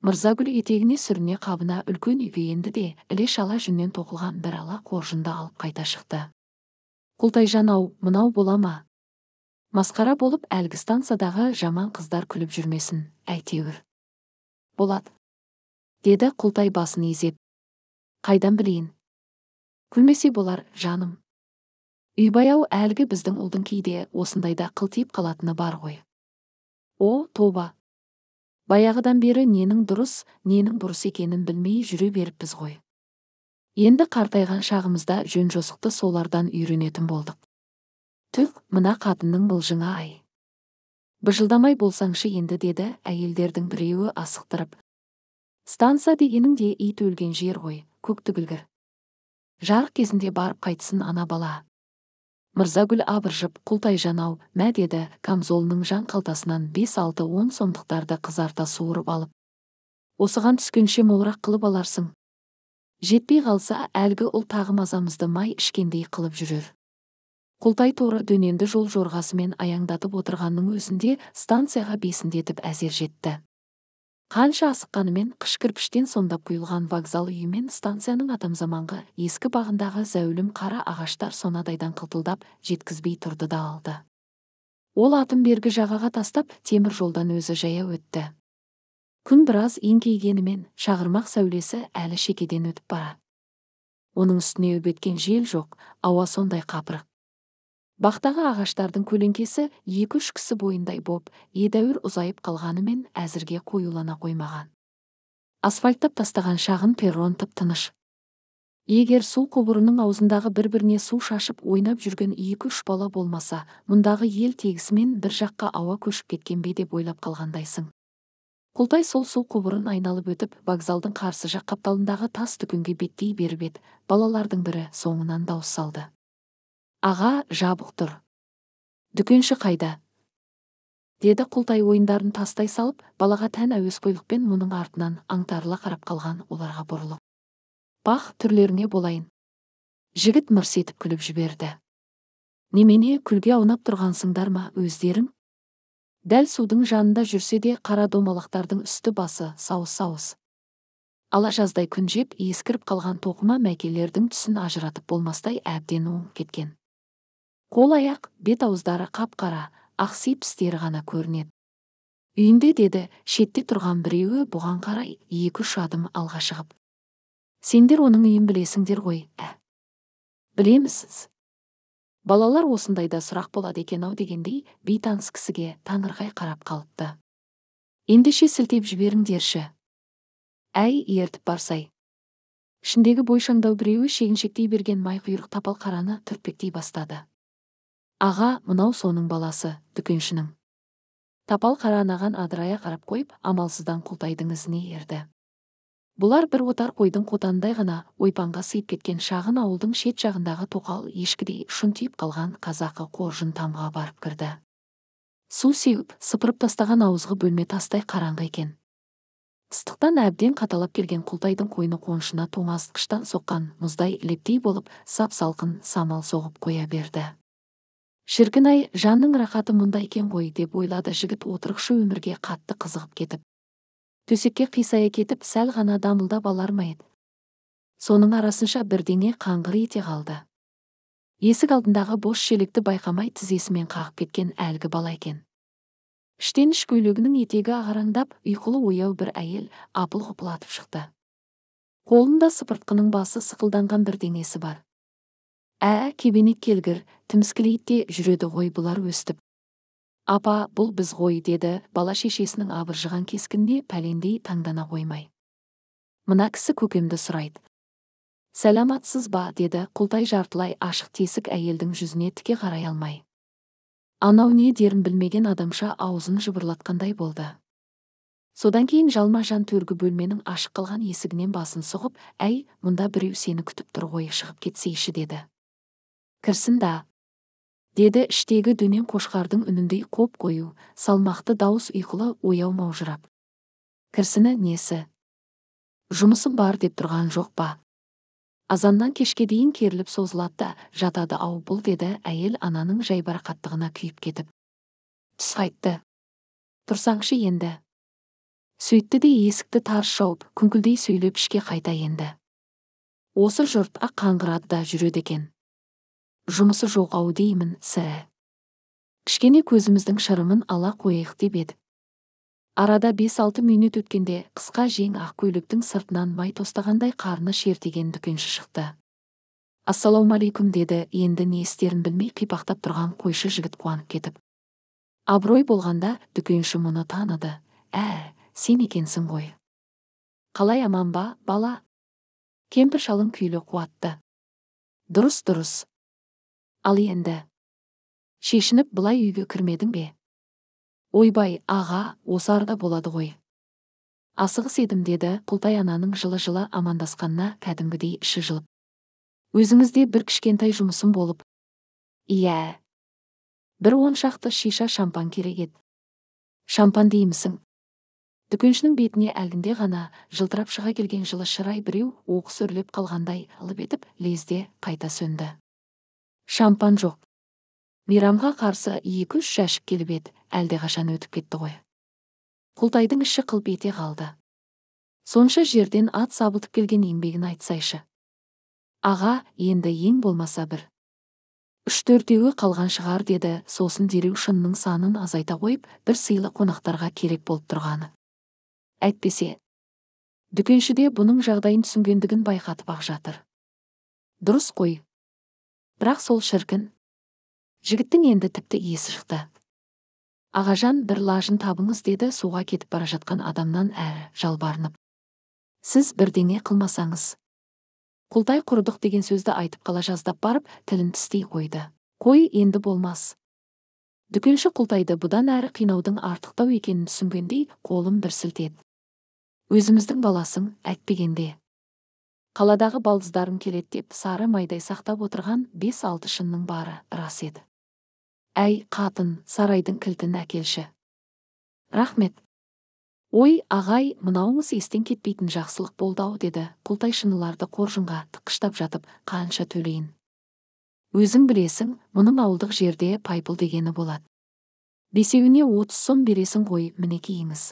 мырзагүл етегіне сүріне қабына үлкен үйге енді де іле шала жүннен тоқылған бір ала қоржынды алып қайта шықты құлтайжан ау мынау бола ма масқара болып әлгі стансадағы жаман қыздар күліп жүрмесін әйтеуір болат деді құлтай басын изеп қайдан білейін күлмесе болар жаным үйбай әлгі біздің ұлдың кейде осындайда қылтиып қалатыны бар ғой о тоба баяғыдан бері ненің дұрыс ненің бұрыс екенін білмей жүре беріппіз ғой енді қартайған шағымызда жөн жосықты солардан үйренетін болдық түк мына қатынның мылжыңы ай быжылдамай болсаңшы енді деді әйелдердің біреуі асықтырып станса дегенің де ит өлген жер ғой көк түгілгір жарық кезінде барып қайтсын ана бала мырзагүл абыржып құлтай жанау мә деді камзолының жан қалтасынан бес алты он сомдықтарды қызарта суырып алып осыған түскенше молырақ қылып аларсың жетпей қалса әлгі ұл тағы мазамызды май ішкендей қылып жүрер құлтай торы дөненді жол жорғасымен аяңдатып отырғанның өзінде станцияға бесіндетіп әзер жетті қанша асыққанымен қыш кірпіштен сомдап құйылған вокзал үйі мен станцияның атамзаманғы ескі бағындағы зәулім қара ағаштар сонадайдан қылтылдап жеткізбей тұрды да алды ол атын бергі жағаға тастап темір жолдан өзі жаяу өтті күн біраз еңкейгенімен шағырмақ сәулесі әлі шекеден өтіп бара оның үстіне өбеткен жел жоқ ауа сондай қапырық бақтағы ағаштардың көлеңкесі екі үш кісі бойындай боп едәуір ұзайып қалғанымен әзірге қоюлана қоймаған асфальттап тастаған шағын перрон тып тыныш егер су құбырының аузындағы бір біріне су шашып ойнап жүрген екі үш бала болмаса мұндағы ел тегісімен бір жаққа ауа көшіп кеткен бе деп ойлап қалғандайсың құлтай сол су құбырын айналып өтіп вокзалдың қарсы жақ қапталындағы тас түкінге беттей беріп еді балалардың бірі соңынан дауыс салды аға жабық тұр дүкенші қайда деді құлтай ойындарын тастай салып балаға тән әуесқойлықпен мұның артынан аңтарыла қарап қалған оларға бұрылып бақ түрлеріңе болайын жігіт мырс етіп күліп жіберді немене күлге аунап тұрғансыңдар ма өздерің дәл судың жанында жүрсе де қара домалақтардың үсті басы сауыс сауыс ала жаздай күнжеп ескіріп қалған тоқыма мәкелердің түсін ажыратып болмастай әбден оң кеткен қол аяқ бет ауыздары қап қара ақсип тістері ғана көрінеді үйінде деді шетте тұрған біреуі бұған қарай екі үш адым алға шығып сендер оның үйін білесіңдер ғой ә білеміз балалар осындайда сұрақ болады екен ау дегендей бейтаныс кісіге таңырқай қарап қалыпты ендеше сілтеп жіберіңдерші әй ертіп барсай ішіндегі бойшаңдау біреуі шегіншектей берген май құйрық тапал қараны түртпектей бастады аға мынау соның баласы дүкеншінің тапал қаранаған анаған адырая қарап қойып амалсыздан құлтайдың ізіне ерді бұлар бір отар қойдың қотанындай ғана ойпаңға сыйып кеткен шағын ауылдың шет жағындағы тоқал ешкідей шүңтиіп қалған қазақы қоржын тамға барып кірді су сеуіп сыпырып тастаған ауызғы бөлме тастай қараңғы екен ыстықтан әбден қаталап келген құлтайдың қойны қонышына тоңазытқыштан соққан мұздай лептей болып сап салқын самал соғып қоя берді шіркін ай жанның рақаты мұнда екен ғой деп ойлады жігіт отырықшы өмірге қатты қызығып кетіп төсекке қисая кетіп сәл ғана дамылдап алар ма еді соның арасынша бірдеңе қаңғыр ете қалды есік алдындағы бос шелекті байқамай тізесімен қағып кеткен әлгі бала екен іштен іш көйлегінің етегі ағараңдап ұйқылы ояу бір әйел апыл ғұпыл атып шықты қолында сыпыртқының басы сықылданған бірдеңесі бар ә кебенек келгір тіміскілейді жүреді ғой бұлар өстіп апа бұл біз ғой деді бала шешесінің абыржыған кескінде пәлендей таңдана қоймай мына кісі көкемді сұрайды сәламатсыз ба деді құлтай жартылай ашық тесік әйелдің жүзіне тіке қарай алмай анау не дерін білмеген адамша аузын жыбырлатқандай болды содан кейін жалма жан төргі бөлменің ашық қалған есігінен басын сұғып әй мұнда біреу сені күтіп тұр ғой шығып кетсейші деді кірсін да деді іштегі дөнен қошқардың үніндей қоп қою салмақты дауыс ұйқылы ояу маужырап кірсіні несі жұмысым бар деп тұрған жоқ па азаннан кешке дейін керіліп созылады жатады ау бұл деді әйел ананың жайбарақаттығына күйіп кетіп түс қайтты тұрсаңшы енді сөйтті де есікті тарс жауып күңкілдей сөйлеп ішке қайта енді осы жұрт ақ қаңғырады да жүреді екен жұмысы жоқ ау деймін сә. кішкене көзіміздің шырымын ала қояйық деп еді арада бес алты минут өткенде қысқа жең ақ көйлектің сыртынан май тостағандай қарны шертеген дүкенші шықты ассалаумағалейкум деді енді не істерін білмей қипақтап тұрған қойшы жігіт қуанып кетіп абырой болғанда дүкенші мұны таныды ә сен екенсің ғой қалай аман ба бала кемпір шалын күйлі қуатты дұрыс дұрыс ал енді шешініп былай үйге кірмедің бе ойбай аға осы арада болады ғой асығыс едім деді құлтай ананың жылы жылы амандасқанына кәдімгідей іші жылып өзіңізде бір кішкентай жұмысым болып иә бір он шақты шиша шампан керек еді шампан деймісің дүкеншінің бетіне әлгінде ғана жылтырап шыға келген жылы шырай біреу оқыс үрлеп қалғандай лып етіп лезде қайта сөнді шампан жоқ мейрамға қарсы екі үш жәшік келіп еді әлдеқашан өтіп кетті ғой құлтайдың іші қылп ете қалды сонша жерден ат сабылтып келген еңбегін айтсайшы аға енді ең болмаса бір үш төртеуі қалған шығар деді сосын дереу шынның санын азайта қойып бір сыйлы қонақтарға керек болып тұрғаны әйтпесе дүкенші бұның жағдайын түсінгендігін байқатып ақ жатыр дұрыс қой бірақ сол шіркін жігіттің енді тіпті есі шықты ағажан бір лажын табыңыз деді суға кетіп бара жатқан адамнан әрі жалбарынып сіз бірдеңе қылмасаңыз құлтай құрдық деген сөзді айтып қала жаздап барып тілін тістей қойды қой енді болмас дүкенші құлтайды бұдан әрі қинаудың артықтау екенін түсінгендей қолын бір сілтеді өзіміздің баласың әйтпегенде қаладағы балдыздарым келеді деп сары майдай сақтап отырған бес алты шынның бары рас еді әй қатын сарайдың кілтін әкелші рахмет ой ағай мынауыңыз естен кетпейтін жақсылық болды ау деді құлтай шыныларды қоржынға тыққыштап жатып қанша төлейін өзің білесің мұның ауылдық жерде пайпыл дегені болады бесеуіне отыз сом бересің ғой мінекейіңіз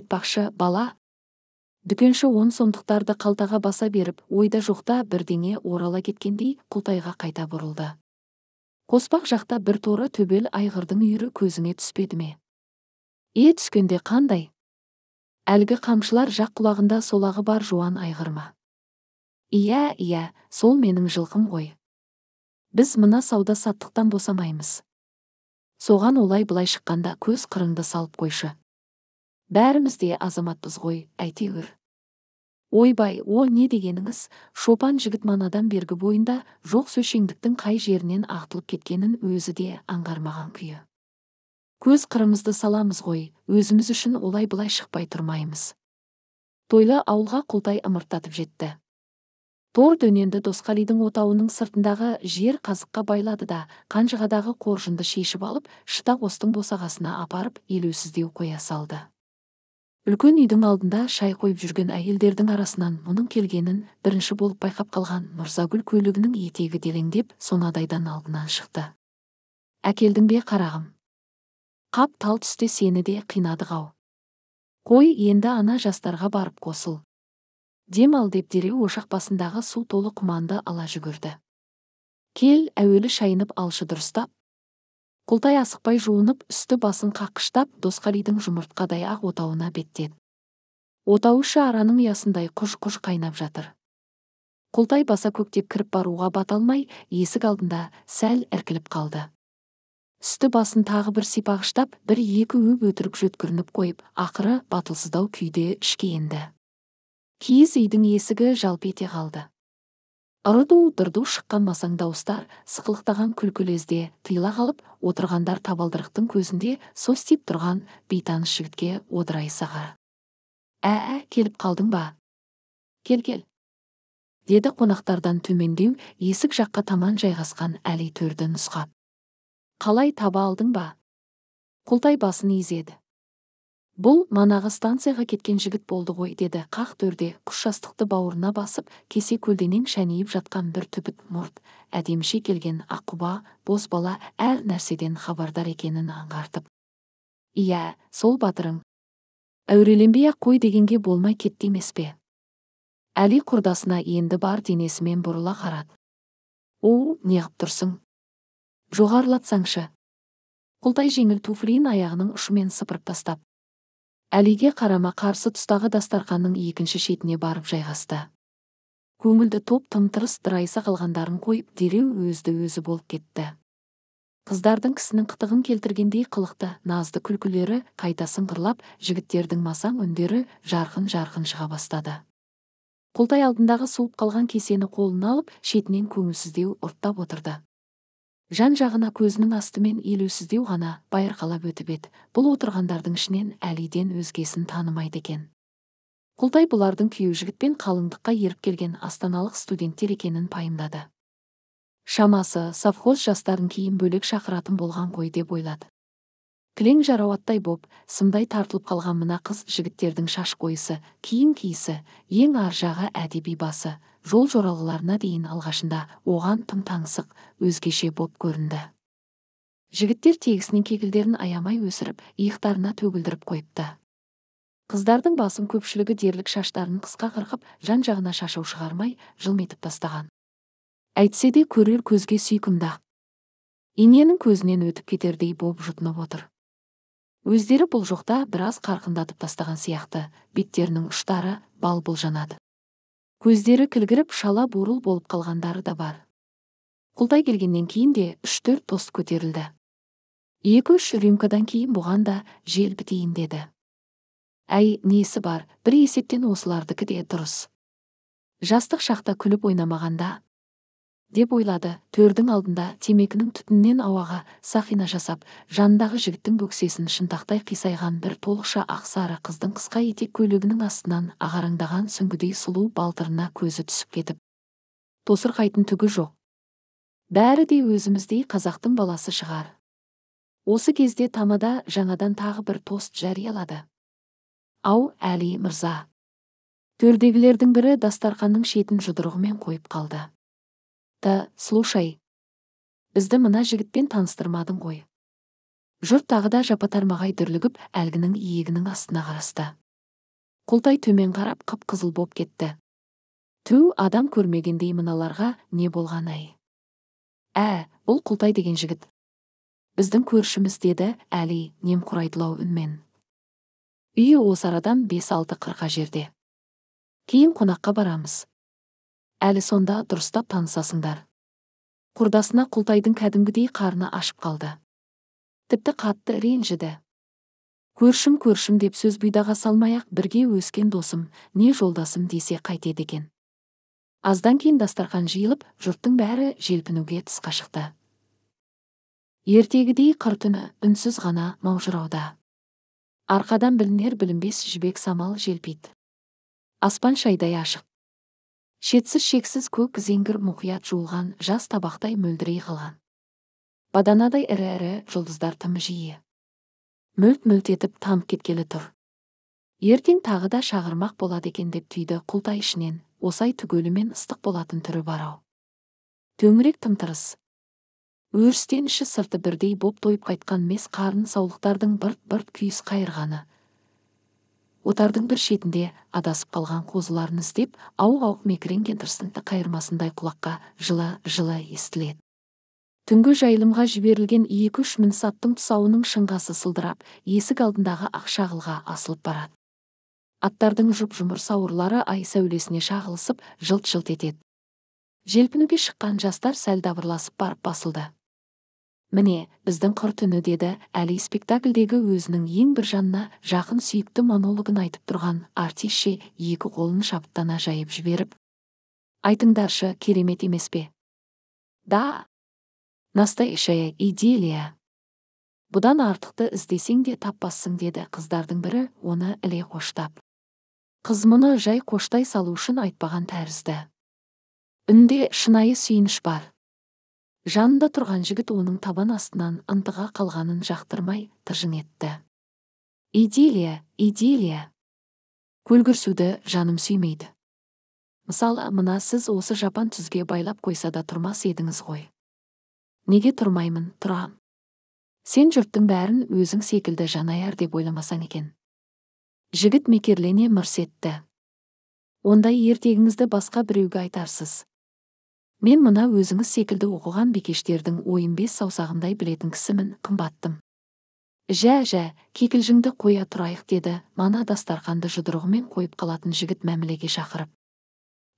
айтпақшы бала дүкенші он сомдықтарды қалтаға баса беріп ойда жоқта бірдеңе орала кеткендей құлтайға қайта бұрылды қоспақ жақта бір торы төбел айғырдың үйірі көзіңе түспеді ме е түскенде қандай әлгі қамшылар жақ құлағында солағы бар жуан айғыр ма иә иә сол менің жылқым ғой біз мына сауда саттықтан босамаймыз соған олай былай шыққанда көз қырыңды салып қойшы бәріміз де азаматпыз ғой әйтеуір ойбай о не дегеніңіз шопан жігіт манадан бергі бойында жоқ сөшеңдіктің қай жерінен ақтылып кеткенін өзі де аңғармаған күйі көз қырымызды саламыз ғой өзіміз үшін олай былай шықпай тұрмаймыз тойлы ауылға құлтай ымырттатып жетті тор дөненді досқалидың отауының сыртындағы жер қазыққа байлады да қанжығадағы қоржынды шешіп алып шыта қостың босағасына апарып елеусіздеу қоя салды үлкен үйдің алдында шай қойып жүрген әйелдердің арасынан мұның келгенін бірінші болып байқап қалған мырзагүл көйлегінің етегі делеңдеп сонадайдан алдынан шықты әкелдің бе қарағым қап тал түсте сені де қинадық ау қой енді ана жастарға барып қосыл дем ал деп дереу ошақ басындағы су толы құманды ала жүгірді кел әуелі шайынып алшы дұрыстап Құлтай асықпай жуынып үсті басын қаққыштап досқалидың жұмыртқадай ақ отауына беттеді отау араның ұясындай құж құж қайнап жатыр Құлтай баса көктеп кіріп баруға бат алмай есік алдында сәл іркіліп қалды үсті басын тағы бір сипағыштап бір екі өп өтірік жөткірініп қойып ақыры батылсыздау күйде ішке енді киіз үйдің есігі жалп ете қалды ырду дырду шыққан масаң дауыстар сықылықтаған күлкілезде тыйыла қалып отырғандар табалдырықтың көзінде состиып тұрған бейтаныс жігітке одырайсаға ә ә келіп қалдың ба кел кел деді қонақтардан төмендеу есік жаққа таман жайғасқан әли төрді нұсқап қалай таба алдың ба құлтай басын изеді бұл манағы станцияға кеткен жігіт болды ғой деді қақ төрде құс жастықты бауырына басып кесе көлденең шәнейіп жатқан бір түбіт мұрт әдеміше келген аққұба бос бала әр нәрседен хабардар екенін аңғартып иә сол батырың әуреленбей ақ қой дегенге болмай кетті емес пе әли құрдасына енді бар денесімен бұрыла қарады о неғып тұрсың жоғарылатсаңшы құлтай жеңіл туфлиін аяғының ұшымен сыпырып тастап әлиге қарама қарсы тұстағы дастарқанның екінші шетіне барып жайғасты көңілді топ тым тырыс дырайыса қалғандарын қойып дереу өзді өзі болып кетті қыздардың кісінің қытығын келтіргендей қылықты назды күлкілері қайта сыңғырлап жігіттердің масаң үндері жарқын жарқын шыға бастады Құлтай алдындағы суып қалған кесені қолына алып шетінен көңілсіздеу ұрттап отырды жан жағына көзінің астымен елеусіздеу ғана байырқалап өтіп еді бұл отырғандардың ішінен әлиден өзгесін танымайды екен құлтай бұлардың күйеу жігітпен қалыңдыққа еріп келген астаналық студенттер екенін пайымдады шамасы совхоз жастарын кейін бөлек шақыратын болған ғой деп ойлады кілең жарауаттай боп сымдай тартылып қалған мына қыз жігіттердің шаш қойысы киім киісі ең ар жағы әдеби басы жол жоралғыларына дейін алғашында оған тым таңсық өзгеше боп көрінді жігіттер тегісінен кекілдерін аямай өсіріп иықтарына төгілдіріп қойыпты қыздардың басым көпшілігі дерлік шаштарын қысқа қырқып жан жағына шашау шығармай жылметіп тастаған әйтсе де көрер көзге сүйкімді иненің көзінен өтіп кетердей боп жұтынып отыр өздері бұл жоқта біраз қарқындатып тастаған сияқты беттерінің ұштары бал жанады көздері кілгіріп шала бурыл болып қалғандары да бар құлтай келгеннен кейін де үш төрт тос көтерілді екі үш рюмкадан кейін бұған да жел бітейін деді әй несі бар бір есептен осылардікі де дұрыс жастық шақта күліп ойнамағанда деп ойлады төрдің алдында темекінің түтінінен ауаға сақина жасап жандағы жігіттің бөксесін шынтақтай қисайған бір толықша ақсары қыздың қысқа етек көйлегінің астынан ағараңдаған сүңгідей сұлу балтырына көзі түсіп кетіп тосырқайтын түгі жоқ бәрі де өзіміздей қазақтың баласы шығар осы кезде тамада жаңадан тағы бір тост жариялады ау әли мырза төрдегілердің бірі дастарқанның шетін жұдырығымен қойып қалды Та, слушай бізді мына жігітпен таныстырмадың ғой жұрт тағы да жапатармағай дүрлігіп әлгінің иегінің астына қарасты Құлтай төмен қарап қып қызыл боп кетті түу адам көрмегендей мыналарға не болған ай ә бұл құлтай деген жігіт біздің көршіміз деді әли немқұрайдылау үнмен үйі осы арадан бес 6 қырқа жерде кейін қонаққа барамыз әлі сонда дұрыстап танысасыңдар құрдасына құлтайдың кәдімгідей қарны ашып қалды тіпті қатты ренжіді көршім көршім деп сөз бұйдаға салмай ақ бірге өскен досым не жолдасым десе қайтеді екен аздан кейін дастарқан жиылып жұрттың бәрі желпінуге тысқа шықты ертегідей қыр түні үнсіз ғана маужырауда арқадан білінер білінбес жібек самал желпиді аспан шайдай ашық шетсіз шексіз көк зеңгір мұқият жуылған жас табақтай мөлдірей қалған баданадай ірі ірі жұлдыздар тым жиі Мүлт-мүлт етіп тамып кеткелі тұр ертең тағы да шағырмақ болады екен деп түйді құлтай ішінен осай түгелімен ыстық болатын түрі бар ау төңірек тым тырыс өрістен іші сырты бірдей боп тойып қайтқан мес қарын саулықтардың бырт бырт күйіс қайырғаны отардың бір шетінде адасып қалған қозыларын іздеп ауық ауық мекіренген тұрсынты қайырмасындай құлаққа жылы жылы естіледі түнгі жайылымға жіберілген екі үш мініс саттың тұсауының шыңғасы сылдырап есік алдындағы ақ шағылға асылып барады аттардың жұп жұмыр сауырлары ай сәулесіне шағылысып жылт жылт етеді желпінуге шыққан жастар сәл дабырласып барып басылды міне біздің қыр түні деді әли спектакльдегі өзінің ең бір жанына жақын сүйікті монологын айтып тұрған артисше екі қолын шаптана жайып жіберіп айтыңдаршы керемет емес пе да настоящая идиллия бұдан артықты іздесең де таппассың деді қыздардың бірі оны іле қоштап қыз мұны жай қоштай салу үшін айтпаған тәрізді үнде шынайы сүйініш бар жанында тұрған жігіт оның табан астынан ынтыға қалғанын жақтырмай тыжың етті иделия! Иделия! көлгірсуді жаным сүймейді мысалы мына сіз осы жапан түзге байлап қойса да тұрмас едіңіз ғой неге тұрмаймын тұрам сен жұрттың бәрін өзің секілді жанаяр деп ойламасаң екен жігіт мекерлене мырс етті ондай ертегіңізді басқа біреуге айтарсыз мен мына өзіңіз секілді оқыған бекештердің ойын бес саусағындай білетін кісімін қымбаттым жә жә кекілжіңді қоя тұрайық деді мана дастарқанды жұдырығымен қойып қалатын жігіт мәмілеге шақырып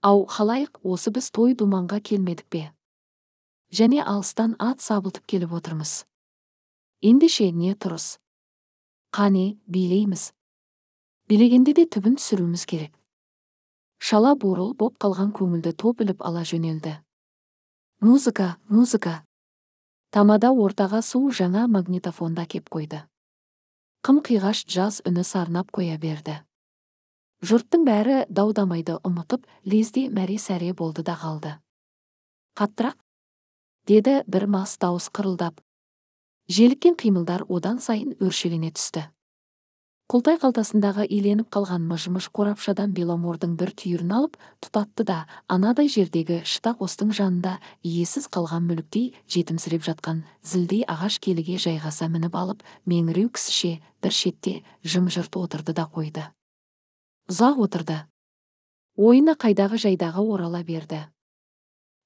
ау халайық осы біз той думанға келмедік пе және алыстан ат сабылтып келіп отырмыз ендеше не тұрыс қане билейміз билегенде де түбін түсіруіміз керек шала бурыл боп қалған көңілді топ ала жөнелді музыка музыка тамада ортаға су жаңа магнитофонда кеп қойды қым қиғаш жаз үні сарнап қоя берді жұрттың бәрі даудамайды ұмытып лезде мәре сәре болды да қалды қаттырақ деді бір мас дауыс қырылдап желіккен қимылдар одан сайын өршелене түсті Құлтай қалтасындағы иленіп қалған мыжмыш қорапшадан беломордың бір түйірін алып тұтатты да анадай жердегі шытақ остың жанында иесіз қалған мүліктей жетімсіреп жатқан зілдей ағаш келіге жайғаса мініп алып меңіреу кісіше бір шетте жым жырт отырды да қойды ұзақ отырды ойына қайдағы жайдағы орала берді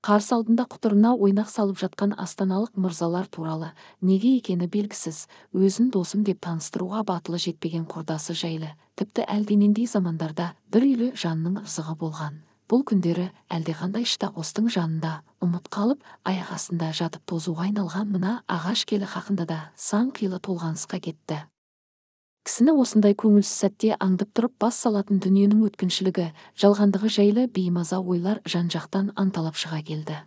қарсы алдында құтырына ойнақ салып жатқан астаналық мырзалар туралы неге екені белгісіз өзін досым деп таныстыруға батылы жетпеген құрдасы жайлы тіпті әлденендей замандарда бір үйлі жанның ырзығы болған бұл күндері әлдеқандай остың жанында ұмыт қалып аяқ астында жатып тозуға айналған мына ағаш келі хақында да сан қилы толғанысқа кетті кісіні осындай көңілсіз сәтте аңдып тұрып бас салатын дүниенің өткіншілігі жалғандығы жайлы беймаза ойлар жан жақтан анталап шыға келді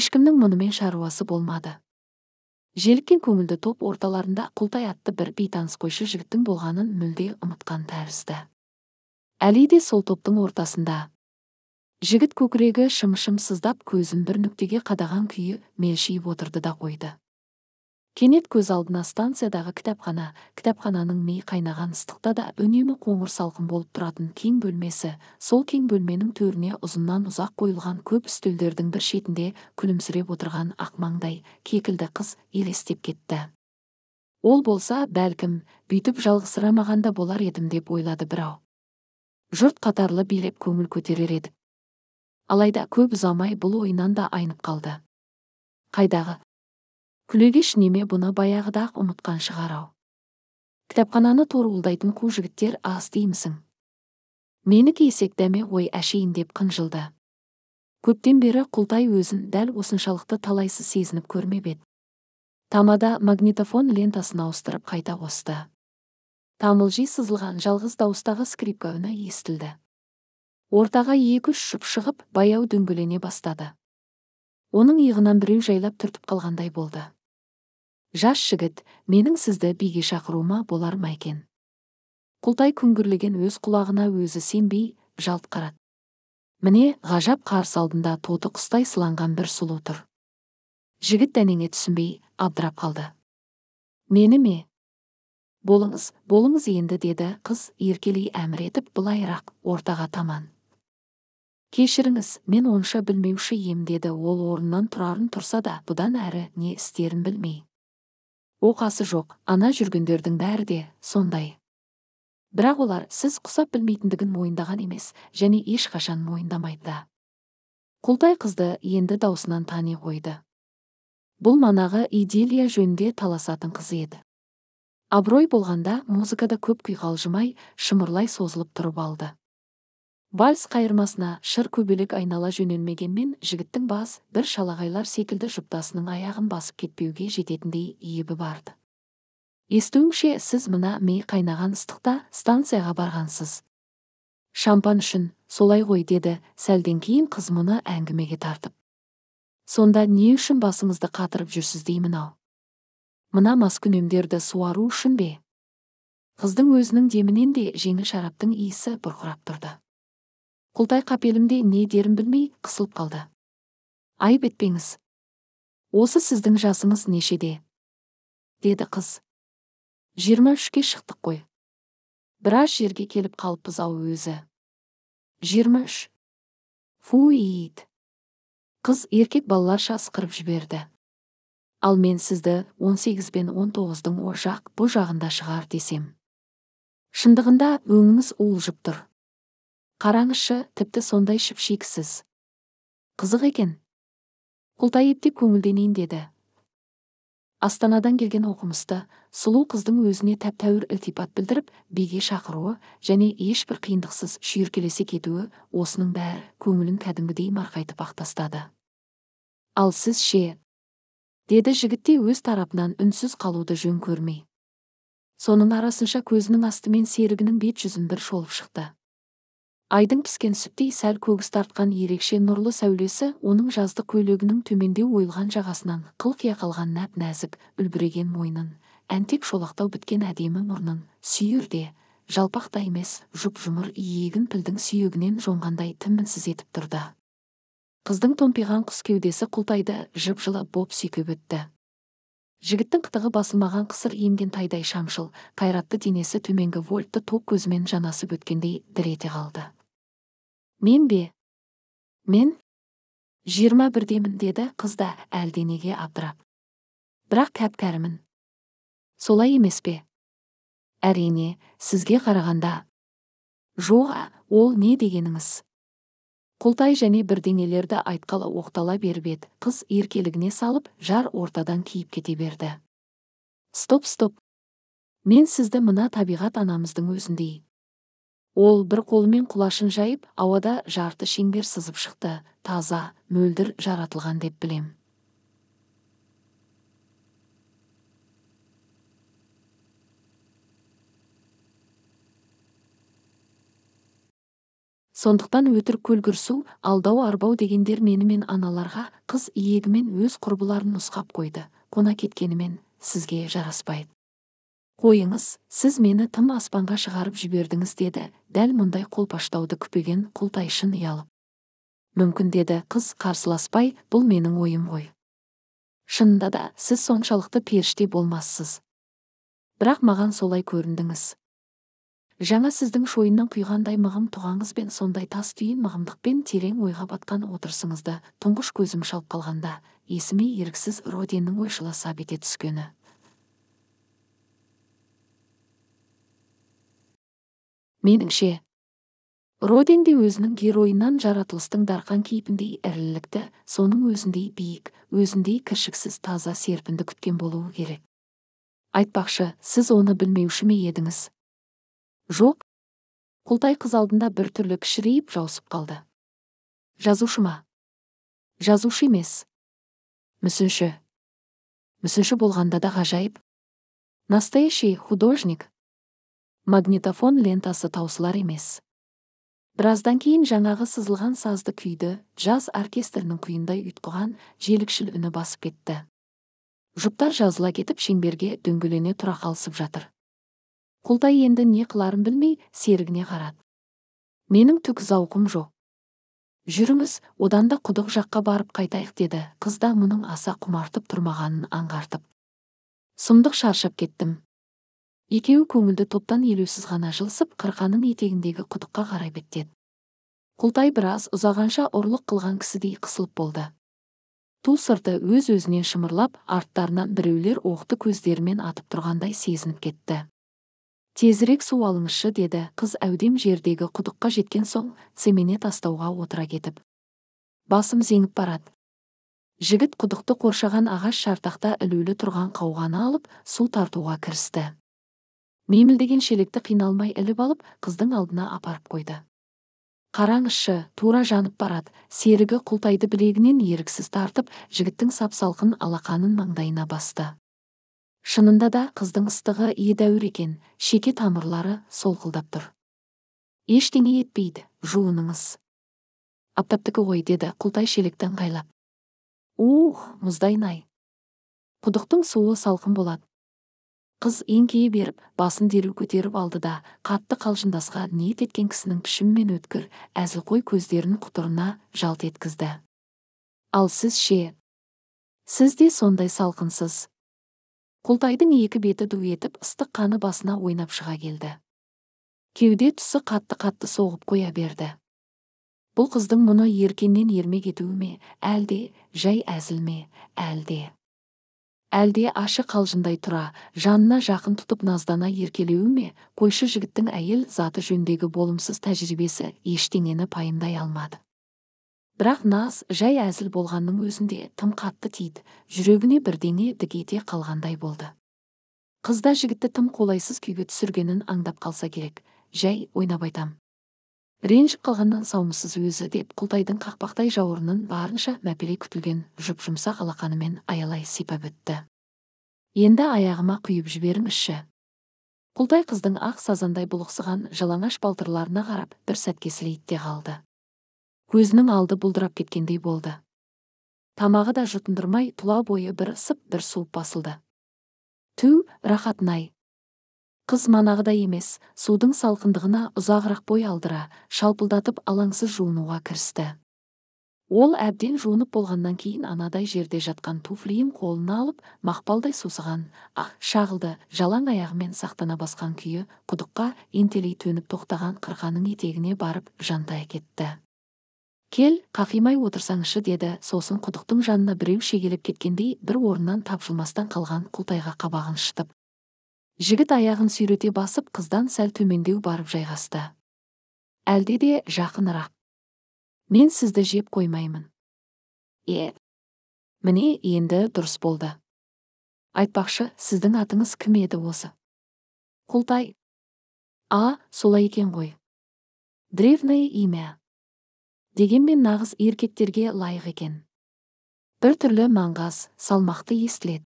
ешкімнің мұнымен шаруасы болмады желіккен көңілді топ орталарында құлтай атты бір бейтаныс қойшы жігіттің болғанын мүлде ұмытқан тәрізді әли де сол топтың ортасында жігіт көкірегі шым шым сыздап көзін бір нүктеге қадаған күйі мелшиіп отырды да қойды кенет көз алдына станциядағы кітапхана кітапхананың ми қайнаған ыстықта да үнемі қоңыр салқын болып тұратын кең бөлмесі сол кең бөлменің төріне ұзыннан ұзақ қойылған көп үстелдердің бір шетінде күлімсіреп отырған ақмаңдай кекілді қыз елестеп кетті ол болса бәлкім бүйтіп жалғызсырамаған да болар едім деп ойлады бірау жұрт қатарлы билеп көңіл көтерер едік алайда көп ұзамай бұл ойынан да айнып қалды қайдағы күлегеш неме бұны баяғыда ақ ұмытқан шығар ау кітапхананы торуылдайтын қу жігіттер аз деймісің менікі есек дәме ой әшейін деп қынжылды көптен бері құлтай өзін дәл осыншалықты талайсыз сезініп көрмеп еді тамада магнитофон лентасын ауыстырып қайта қосты тамылжи сызылған жалғыз дауыстағы скрипка үні естілді ортаға екі үш шып шығып баяу дөңгелене бастады оның иығынан біреу жайлап түртіп қалғандай болды жас жігіт менің сізді биге шақыруыма болар ма екен құлтай күңгірлеген өз құлағына өзі сенбей жалт қарады міне ғажап қарсы алдында тоты құстай сыланған бір сұлу тұр жігіт дәнеңе түсінбей абдырап қалды мені ме болыңыз болыңыз енді деді қыз еркелей әмір етіп былайырақ ортаға таман кешіріңіз мен онша білмеуші ем деді ол орнынан тұрарын тұрса да бұдан әрі не істерін білмей оқасы жоқ ана жүргендердің бәрі де сондай бірақ олар сіз құсап білмейтіндігін мойындаған емес және ешқашан мойындамайды да құлтай қызды енді даусынан тани қойды бұл манағы иделия жөнде таласатын қыз еді абырой болғанда музыкада көп құйқалжымай шымырлай созылып тұрып алды вальс қайырмасына шыр көбелек айнала жөнелмегенмен жігіттің бас бір шалағайлар секілді жұптасының аяғын басып кетпеуге жететіндей ебі барды естуімше сіз мына ми қайнаған ыстықта станцияға барғансыз шампан үшін солай ғой деді сәлден кейін қыз мұны әңгімеге тартып сонда не үшін басыңызды қатырып жүрсіз деймін ау мына маскүнемдерді суару үшін бе қыздың өзінің демінен де жеңіл шараптың иісі бұрқырап тұрды құлтай қапелімде не дерін білмей қысылып қалды айып етпеңіз осы сіздің жасыңыз нешеде деді қыз жиырма үшке шықтық қой біраз жерге келіп қалыппыз ау өзі жиырма үш фуит қыз еркек балаларша ысқырып жіберді ал мен сізді 18 бен 19-дың ошақ бұ жағында шығар десем шындығында өңіңіз уылжып тұр қараңызшы тіпті сондай шіпшексіз қызық екен құлтай ептеп көңілденейін деді астанадан келген оқымысты сұлу қыздың өзіне тәп тәуір ілтипат білдіріп биге шақыруы және ешбір қиындықсыз шүйіркелесе кетуі осының бәрі көңілін кәдімгідей марқайтып ақ тастады ал сіз ше деді жігітте өз тарапынан үнсіз қалуды жөн көрмей соның арасынша көзінің астымен серігінің бет жүзін бір шолып шықты айдың піскен сүттей сәл көгіс тартқан ерекше нұрлы сәулесі оның жаздық көйлегінің төменде ойылған жағасынан қылқия қалған нәп нәзік үлбіреген мойнын әнтек шолақтау біткен әдемі мұрнын сүйір де жалпақ та емес жұп жұмыр иегін пілдің сүйегінен жоңғандай тіммінсіз етіп тұрды қыздың томпиған құс кеудесі құлтайды жып жылы боп сүйкеп өтті жігіттің қытығы басылмаған қысыр емген тайдай шамшыл қайратты денесі төменгі вольтты топ көзімен жанасып өткендей дір ете қалды мен бе мен жиырма бірдемін деді қыз да әлденеге абдырап бірақ кәп кәрімін солай емес пе әрине сізге қарағанда жоқ ол не дегеніңіз құлтай және бірдеңелерді айтқалы оқтала беріп еді қыз еркелігіне салып жар ортадан киіп кете берді стоп стоп мен сізді мына табиғат анамыздың өзіндей ол бір қолымен құлашын жайып ауада жарты шеңбер сызып шықты таза мөлдір жаратылған деп білем сондықтан өтірік көлгірсу, алдау арбау дегендер менімен аналарға қыз иегімен өз құрбыларын нұсқап қойды қона кеткенімен сізге жараспайды қойыңыз сіз мені тым аспанға шығарып жібердіңіз деді дәл мұндай қолпаштауды күпеген құлтайшын ұялып мүмкін деді қыз қарсыласпай бұл менің ойым ғой шынында да сіз соншалықты періште болмассыз бірақ маған солай көріндіңіз жаңа сіздің шойыннан құйғандай мығым тұғаңызбен сондай тас түйін мығымдықпен терең ойға батқан отырсыңызды тұңғыш көзім шалып қалғанда есіме еріксіз роденнің ойшылы сап ете түскені меніңше роден де өзінің геройынан жаратылыстың дарқан кейпіндей ірілікті соның өзіндей биік өзіндей кіршіксіз таза серпінді күткен болуы керек айтпақшы сіз оны білмеуші ме едіңіз жоқ құлтай қыз алдында бір кішірейіп жаусып қалды жазушы ма жазушы емес мүсінші мүсінші болғанда да ғажайып настоящий художник магнитофон лентасы таусылар емес біраздан кейін жаңағы сызылған сазды күйді жаз оркестрінің күйіндай ұйтқыған желікшіл үні басып кетті жұптар жазыла кетіп шеңберге дөңгелене тұра қалысып жатыр құлтай енді не қыларын білмей серігіне қарады менің түк зауқым жоқ жүріңіз одан да құдық жаққа барып қайтайық деді қыз да мұның аса құмартып тұрмағанын аңғартып сұмдық шаршап кеттім екеуі көңілді топтан елеусіз ғана жылысып қырқаның етегіндегі құдыққа қарай беттеді құлтай біраз ұзағанша ұрлық қылған кісідей қысылып болды ту сырты өз өзінен шымырлап арттарынан біреулер оқты көздерімен атып тұрғандай сезініп кетті тезірек су алыңызшы деді қыз әудем жердегі құдыққа жеткен соң цемене тастауға отыра кетіп басым зеңіп барады жігіт құдықты қоршаған ағаш шартақта ілулі тұрған қауғаны алып су тартуға кірісті Мемілдеген шелекті қиналмай іліп алып қыздың алдына апарып қойды қараңызшы тура жанып барады серігі құлтайды білегінен еріксіз тартып жігіттің сапсалқын алақанын маңдайына басты шынында да қыздың ыстығы едәуір екен шеке тамырлары солқылдап тұр ештеңе етпейді жуыныңыз аптаптікі ғой деді құлтай шелекті ыңғайлап ух мұздай құдықтың суы салқын болады қыз еңкейе беріп басын дереу көтеріп алды да қатты қалжыңдасқа ниет еткен кісінің пішін мен өткір әзілқой көздерін құтырына жалт еткізді ал сіз ше сіз де сондай салқынсыз құлтайдың екі беті ду етіп ыстық қаны басына ойнап шыға келді кеуде тұсы қатты қатты соғып қоя берді бұл қыздың мұны еркеннен ермек етуі ме әлде жай әзіл ме әлде әлде ашы қалжындай тұра жанына жақын тұтып наздана еркелеуі ме қойшы жігіттің әйел заты жөндегі болымсыз тәжірибесі ештеңені пайымдай алмады бірақ наз жай әзіл болғанның өзінде тым қатты тиді жүрегіне бірдеңе дік қалғандай болды қыз жігітті тым қолайсыз күйге түсіргенін аңдап қалса керек жай ойнап айтам ренжіп қалғаннан саумысыз өзі деп құлтайдың қақпақтай жауырынын барынша мәпелей күтілген жұп жұмсақ алақанымен аялай сипап өтті енді аяғыма құйып жіберіңізші құлтай қыздың ақ сазандай бұлықсыған жалаңаш балтырларына қарап бір сәтке кесілейді қалды көзінің алды бұлдырап кеткендей болды тамағы да жұтындырмай тұла бойы бір ысып бір суып басылды ту рахатнай қыз манағыдай емес судың салқындығына ұзағырақ бой алдыра шалпылдатып алаңсыз жуынуға кірісті ол әбден жуынып болғаннан кейін анадай жерде жатқан туфлиін қолына алып мақпалдай сусыған ақ шағылды жалаң аяғымен сақтана басқан күйі құдыққа ентелей төніп тоқтаған қырқаның етегіне барып жантай кетті кел қафимай отырсаңшы деді сосын құдықтың жанына біреу шегелеп кеткендей бір орнынан тапжылмастан қалған құлтайға қабағын шытып жігіт аяғын сүйрете басып қыздан сәл төмендеу барып жайғасты әлде де жақынырақ мен сізді жеп қоймаймын е міне енді дұрыс болды айтпақшы сіздің атыңыз кім еді осы құлтай а солай екен ғой древное имя дегенмен нағыз еркектерге лайық екен бір түрлі маңғаз салмақты естіледі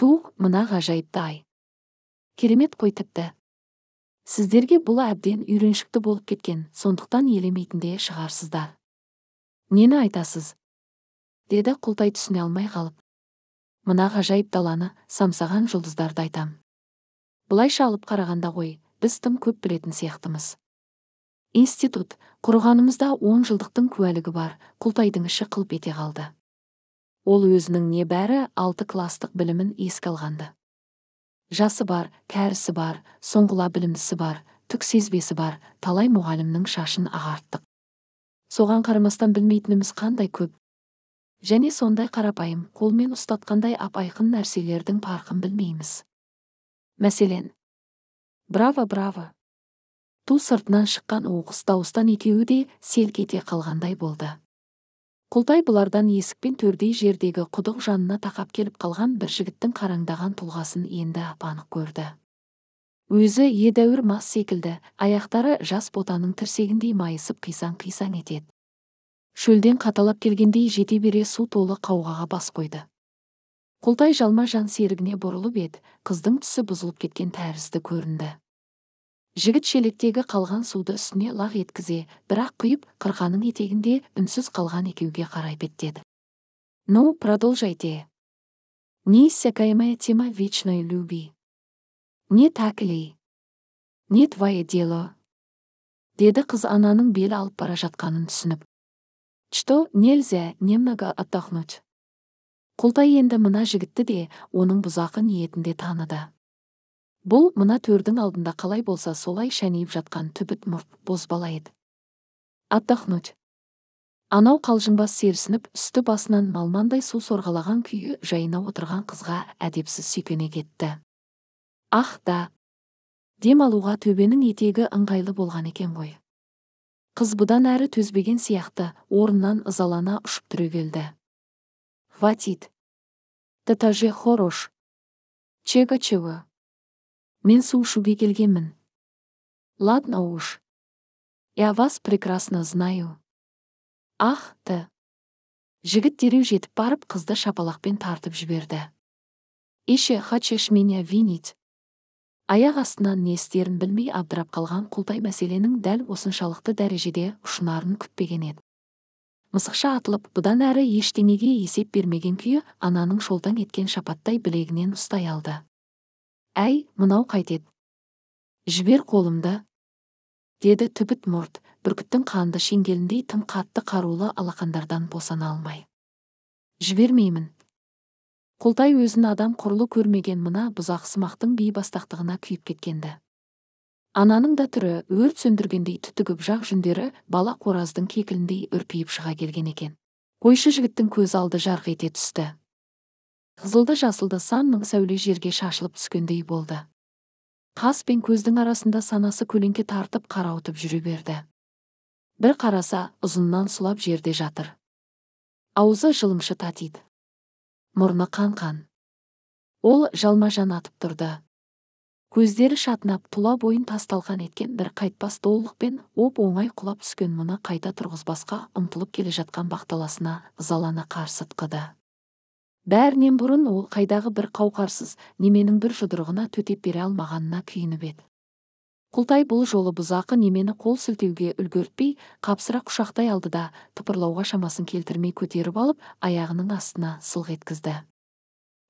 Туқ мына ғажайыпты ай керемет қой тіпті сіздерге бұл әбден үйреншікті болып кеткен сондықтан елемейтін де шығарсыздар нені айтасыз деді құлтай түсіне алмай қалып мына ғажайып даланы самсаған жұлдыздарды айтам. былайша алып қарағанда ғой біз тым көп білетін сияқтымыз институт құрғанымызда он жылдықтың куәлігі бар құлтайдың іші қылп ете қалды ол өзінің не алты кластық білімін еске алғанды жасы бар кәрісі бар соңғыла білімдісі бар түк сезбесі бар талай мұғалімнің шашын ағарттық соған қарамастан білмейтініміз қандай көп және сондай қарапайым қолмен ұстатқандай ап айқын нәрселердің парқын білмейміз мәселен браво браво ту сыртынан шыққан оқыс дауыстан екеуі де селк ете қалғандай болды құлтай бұлардан есікпен төрдей жердегі құдық жанына тақап келіп қалған бір жігіттің қараңдаған тұлғасын енді анық көрді өзі едәуір мас секілді аяқтары жас ботаның тірсегіндей майысып қисаң қисаң етеді шөлден қаталап келгендей жете бере су толы қауғаға бас қойды құлтай жалма жан серігіне бұрылып еді қыздың түсі бұзылып кеткен тәрізді көрінді жігіт шелектегі қалған суды үстіне лақ еткізе бірақ құйып қырқаның етегінде үнсіз қалған екеуге қарай беттеді ну продолжайте Не неиссякаемая тема вечной любви не так не твое дело деді қыз ананың бел алып бара жатқанын түсініп что нельзя немного отдохнуть құлтай енді мына жігітті де оның бұзақы ниетінде таныды бұл мына төрдің алдында қалай болса солай шәнейіп жатқан түбіт мұрт бозбала еді отдохнуть анау қалжыңбас серісініп, үсті басынан малмандай су сорғалаған күйі жайына отырған қызға әдепсіз сүйкене кетті ах да дем алуға төбенің етегі ыңғайлы болған екен ғой қыз бұдан әрі төзбеген сияқты орнынан ызалана ұшып түрегелді хватит это хорош чего чего Мен су ішуге келгенмін. Ладно уж. Я вас прекрасно знаю. Ах, ты. Жігіт дереу жетіп барып, қызды шапалақпен тартып жіберді. Ише хочешь меня винить? Аяқ астынан не істерін білмей абдырап қалған құлтай мәселенің дәл осыншалықты дәрежеде ұшынарын күтпеген еді. Мысықша атылып, бұдан әрі ештеңеге есеп бермеген күйі ананың шолтаң еткен шапаттай білегінен ұстай алды әй мынау қайтеді жібер қолымды деді түбіт мұрт бүркіттің қанды шеңгеліндей тым қатты қарулы алақандардан босана алмай жібермеймін қолтай өзін адам құрлы көрмеген мына бұзақсымақтың бейбастақтығына күйіп кеткенді. ананың да түрі өрт сөндіргендей түтігіп жақ жүндері бала қораздың кекіліндей үрпиіп шыға келген екен қойшы жігіттің көз алды жарқ ете түсті қызылды жасылды сан мың сәуле жерге шашылып түскендей болды қас пен көздің арасында санасы көлеңке тартып қарауытып жүре берді бір қараса ұзыннан сұлап жерде жатыр аузы жылымшы татиды мұрны қан қан ол жалма жан атып тұрды көздері шатынап тұла бойын тасталқан еткен бір қайтпас долылықпен оп оңай құлап түскен мұны қайта тұрғызбасқа ұмтылып келе жатқан бақталасына ызалана қарсы ытқыды бәрінен бұрын ол қайдағы бір қауқарсыз неменің бір жұдырығына төтеп бере алмағанына күйініп еді құлтай бұл жолы бұзақы немені қол сілтеуге үлгертпей қапсыра құшақтай алды да тыпырлауға шамасын келтірмей көтеріп алып аяғының астына сылқ еткізді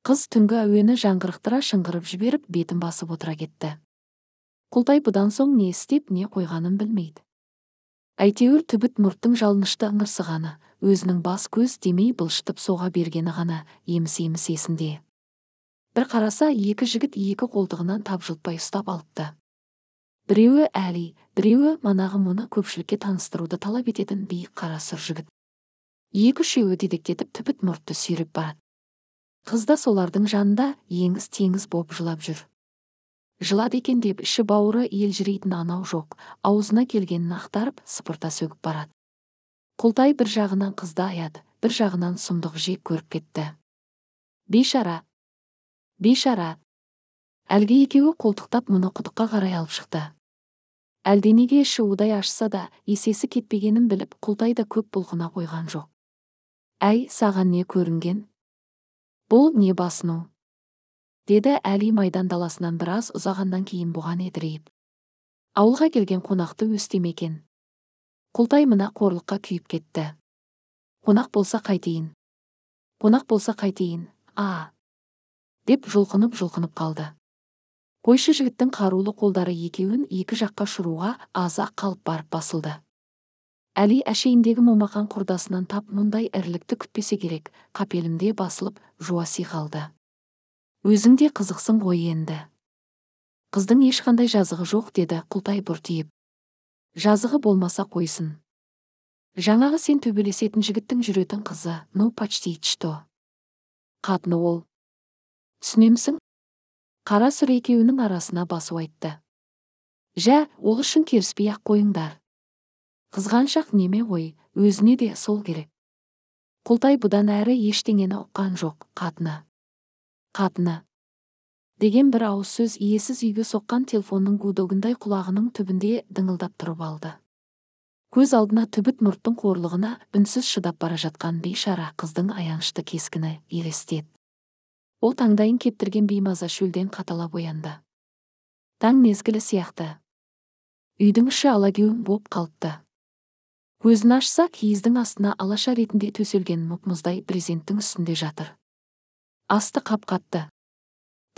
қыз түнгі әуені жаңғырықтыра шыңғырып жіберіп бетін басып отыра кетті құлтай бұдан соң не істеп не қойғанын білмейді әйтеуір түбіт мұрттың жалынышты ыңырсығаны өзінің бас көз демей былшытып соға бергені ғана еміс еміс есінде бір қараса екі жігіт екі қолтығынан тапжылтпай ұстап алыпты біреуі әли біреуі манағы мұны көпшілікке таныстыруды талап ететін биік қара сұр жігіт екі үшеуі дедектетіп түбіт мұртты сүйреп барады қыз да солардың жанында еңіз теңіз боп жылап жүр жылады екен деп іші бауыры елжірейтін анау жоқ аузына келгенін ақтарып сыпырта сөгіп барады құлтай бір жағынан қызды аяды бір жағынан сұмдық жек көріп кетті бейшара бейшара әлгі екеуі қолтықтап мұны құдыққа қарай алып шықты әлденеге іші удай ашса да есесі кетпегенін біліп құлтай да көп бұлқына қойған жоқ әй саған не көрінген бұл не басыну деді әли майдан даласынан біраз ұзағаннан кейін бұған едірейіп ауылға келген қонақты өстемекен құлтай мына қорлыққа күйіп кетті қонақ болса қайтейін қонақ болса қайтейін а деп жұлқынып жұлқынып қалды қойшы жігіттің қарулы қолдары екеуін екі жаққа шыруға аза қалып барып басылды әли әшейіндегі момақан құрдасынан тап мұндай ірілікті күтпесе керек қапелімде басылып жуаси қалды өзің де қызықсың ғой енді қыздың ешқандай жазығы жоқ деді құлтай бұртиып жазығы болмаса қойсын жаңағы сен төбелесетін жігіттің жүретін қызы ну почти что қатыны ол түсінемісің қара сұр екеуінің арасына басу айтты жә ол үшін керіспей ақ қойыңдар қызғаншақ неме ғой өзіне де сол керек құлтай бұдан әрі ештеңені ұққан жоқ қатыны қатыны деген бір ауыз сөз иесіз үйге соққан телефонның гудогындай құлағының түбінде дыңылдап тұрып алды көз алдына түбіт мұрттың қорлығына үнсіз шыдап бара жатқан бейшара қыздың аянышты кескіні елестет ол таңдайын кептірген беймаза шөлден қаталап оянды таң мезгілі сияқты үйдің іші алагеуім боп қалыпты көзін ашса киіздің астына алаша ретінде төселген мұп мұздай брезенттің үстінде жатыр асты қап қатты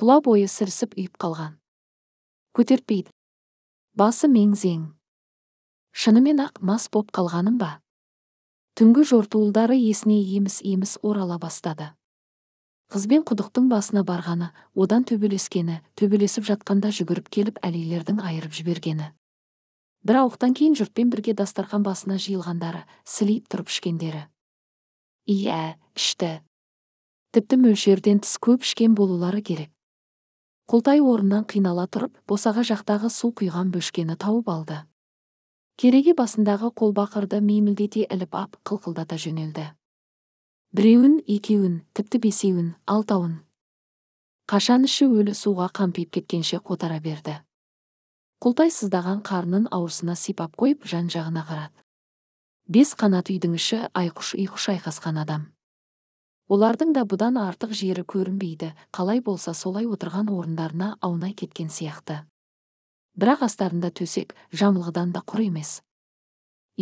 тұла бойы сірісіп үйіп қалған көтертпейді басы меңзең шынымен ақ мас боп қалғаным ба түнгі жортуылдары есіне еміс еміс орала бастады қызбен құдықтың басына барғаны одан төбелескені төбелесіп жатқанда жүгіріп келіп әлейлердің айырып жібергені бір ауықтан кейін жұртпен бірге дастарқан басына жиылғандары сілейіп тұрып ішкендері иә ішті тіпті мөлшерден тыс көп ішкен болулары керек құлтай орнынан қинала тұрып босаға жақтағы су құйған бөшкені тауып алды кереге басындағы қолбақырды меймілдете іліп ап қылқылдата жөнелді біреуін екеуін тіпті бесеуін алтауын қашан іші өлі суға қампиып кеткенше қотара берді құлтай сыздаған қарнын ауырсына сипап қойып жан жағына қарады бес қанат үйдің іші айқұш ұйқыш айқасқан адам олардың да бұдан артық жері көрінбейді қалай болса солай отырған орындарына аунай кеткен сияқты бірақ астарында төсек жамылғыдан да құр емес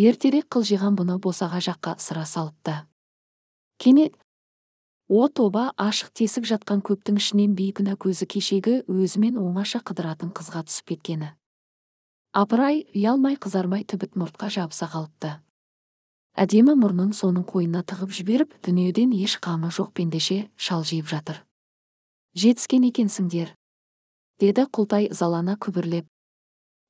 ертерек қылжиған бұны босаға жаққа сыра салыпты кенет о тоба ашық тесік жатқан көптің ішінен бейкүнә көзі кешегі өзімен оңаша қыдыратын қызға түсіп кеткені апырай ұялмай қызармай түбіт мұртқа жабыса қалыпты әдемі мұрнын соның қойнына тығып жіберіп дүниеден еш қамы жоқ пендеше шалжиып жатыр жетіскен екенсіңдер деді құлтай залана күбірлеп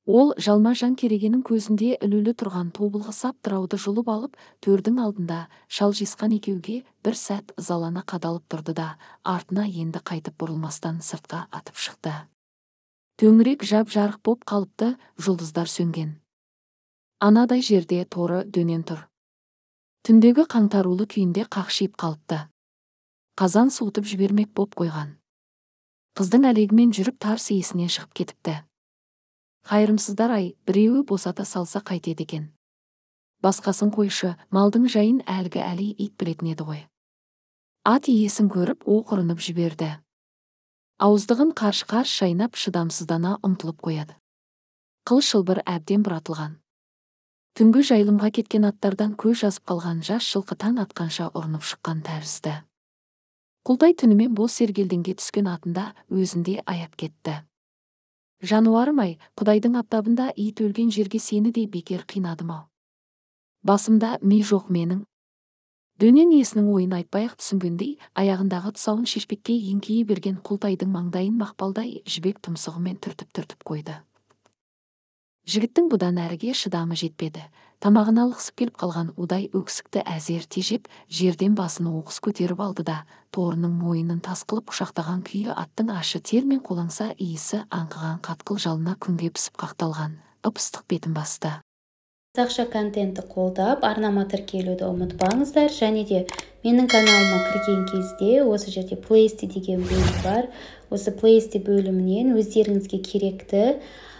ол жалма жан керегенің көзінде ілулі тұрған тобылғы сап тырауды жұлып алып төрдің алдында шалжисқан екеуге бір сәт залана қадалып тұрды да артына енді қайтып бұрылмастан сыртқа атып шықты төңірек жап жарық боп қалыпты жұлдыздар сөнген анадай жерде торы дөнен тұр түндегі қаңтарулы күйінде қақшиып қалыпты қазан суытып жібермек боп қойған қыздың әлегімен жүріп тар есінен шығып кетіпті қайырымсыздар ай біреуі босата салса қайтеді екен басқасын қойшы малдың жайын әлгі әли ит білетін еді ғой ат иесін көріп оқырынып жіберді ауыздығын қарш қарш шайнап шыдамсыздана ұмтылып қояды қыл шылбыр әбден бұратылған түнгі жайылымға кеткен аттардан көз жазып қалған жас жылқы таң атқанша ұрынып шыққан тәрізді құлтай түнімен бос сергелдеңге түскен атында өзінде аяп кетті жануарым ай құдайдың аптабында ит өлген жерге сені де бекер қинадым ау басымда ми жоқ менің дөнен иесінің ойын айтпай ақ түсінгендей аяғындағы тұсауын шешпекке еңкейе берген құлтайдың маңдайын мақпалдай жібек тұмсығымен түртіп түртіп қойды жігіттің бұдан әріге шыдамы жетпеді тамағына лықсып келіп қалған удай өксікті әзер тежеп жерден басын оқыс көтеріп алды да торының мойынын тас қылып құшақтаған күйі аттың ашы тер мен қолаңса иісі аңқыған қатқыл жалына күнге пісіп қақталған ып ыстық бетін басты қазақша контентті қолдап арнама тіркелуді ұмытпаңыздар және де менің каналыма кірген кезде осы жерде плейсти деген бөлім бар осы плейсти бөлімінен өздеріңізге керекті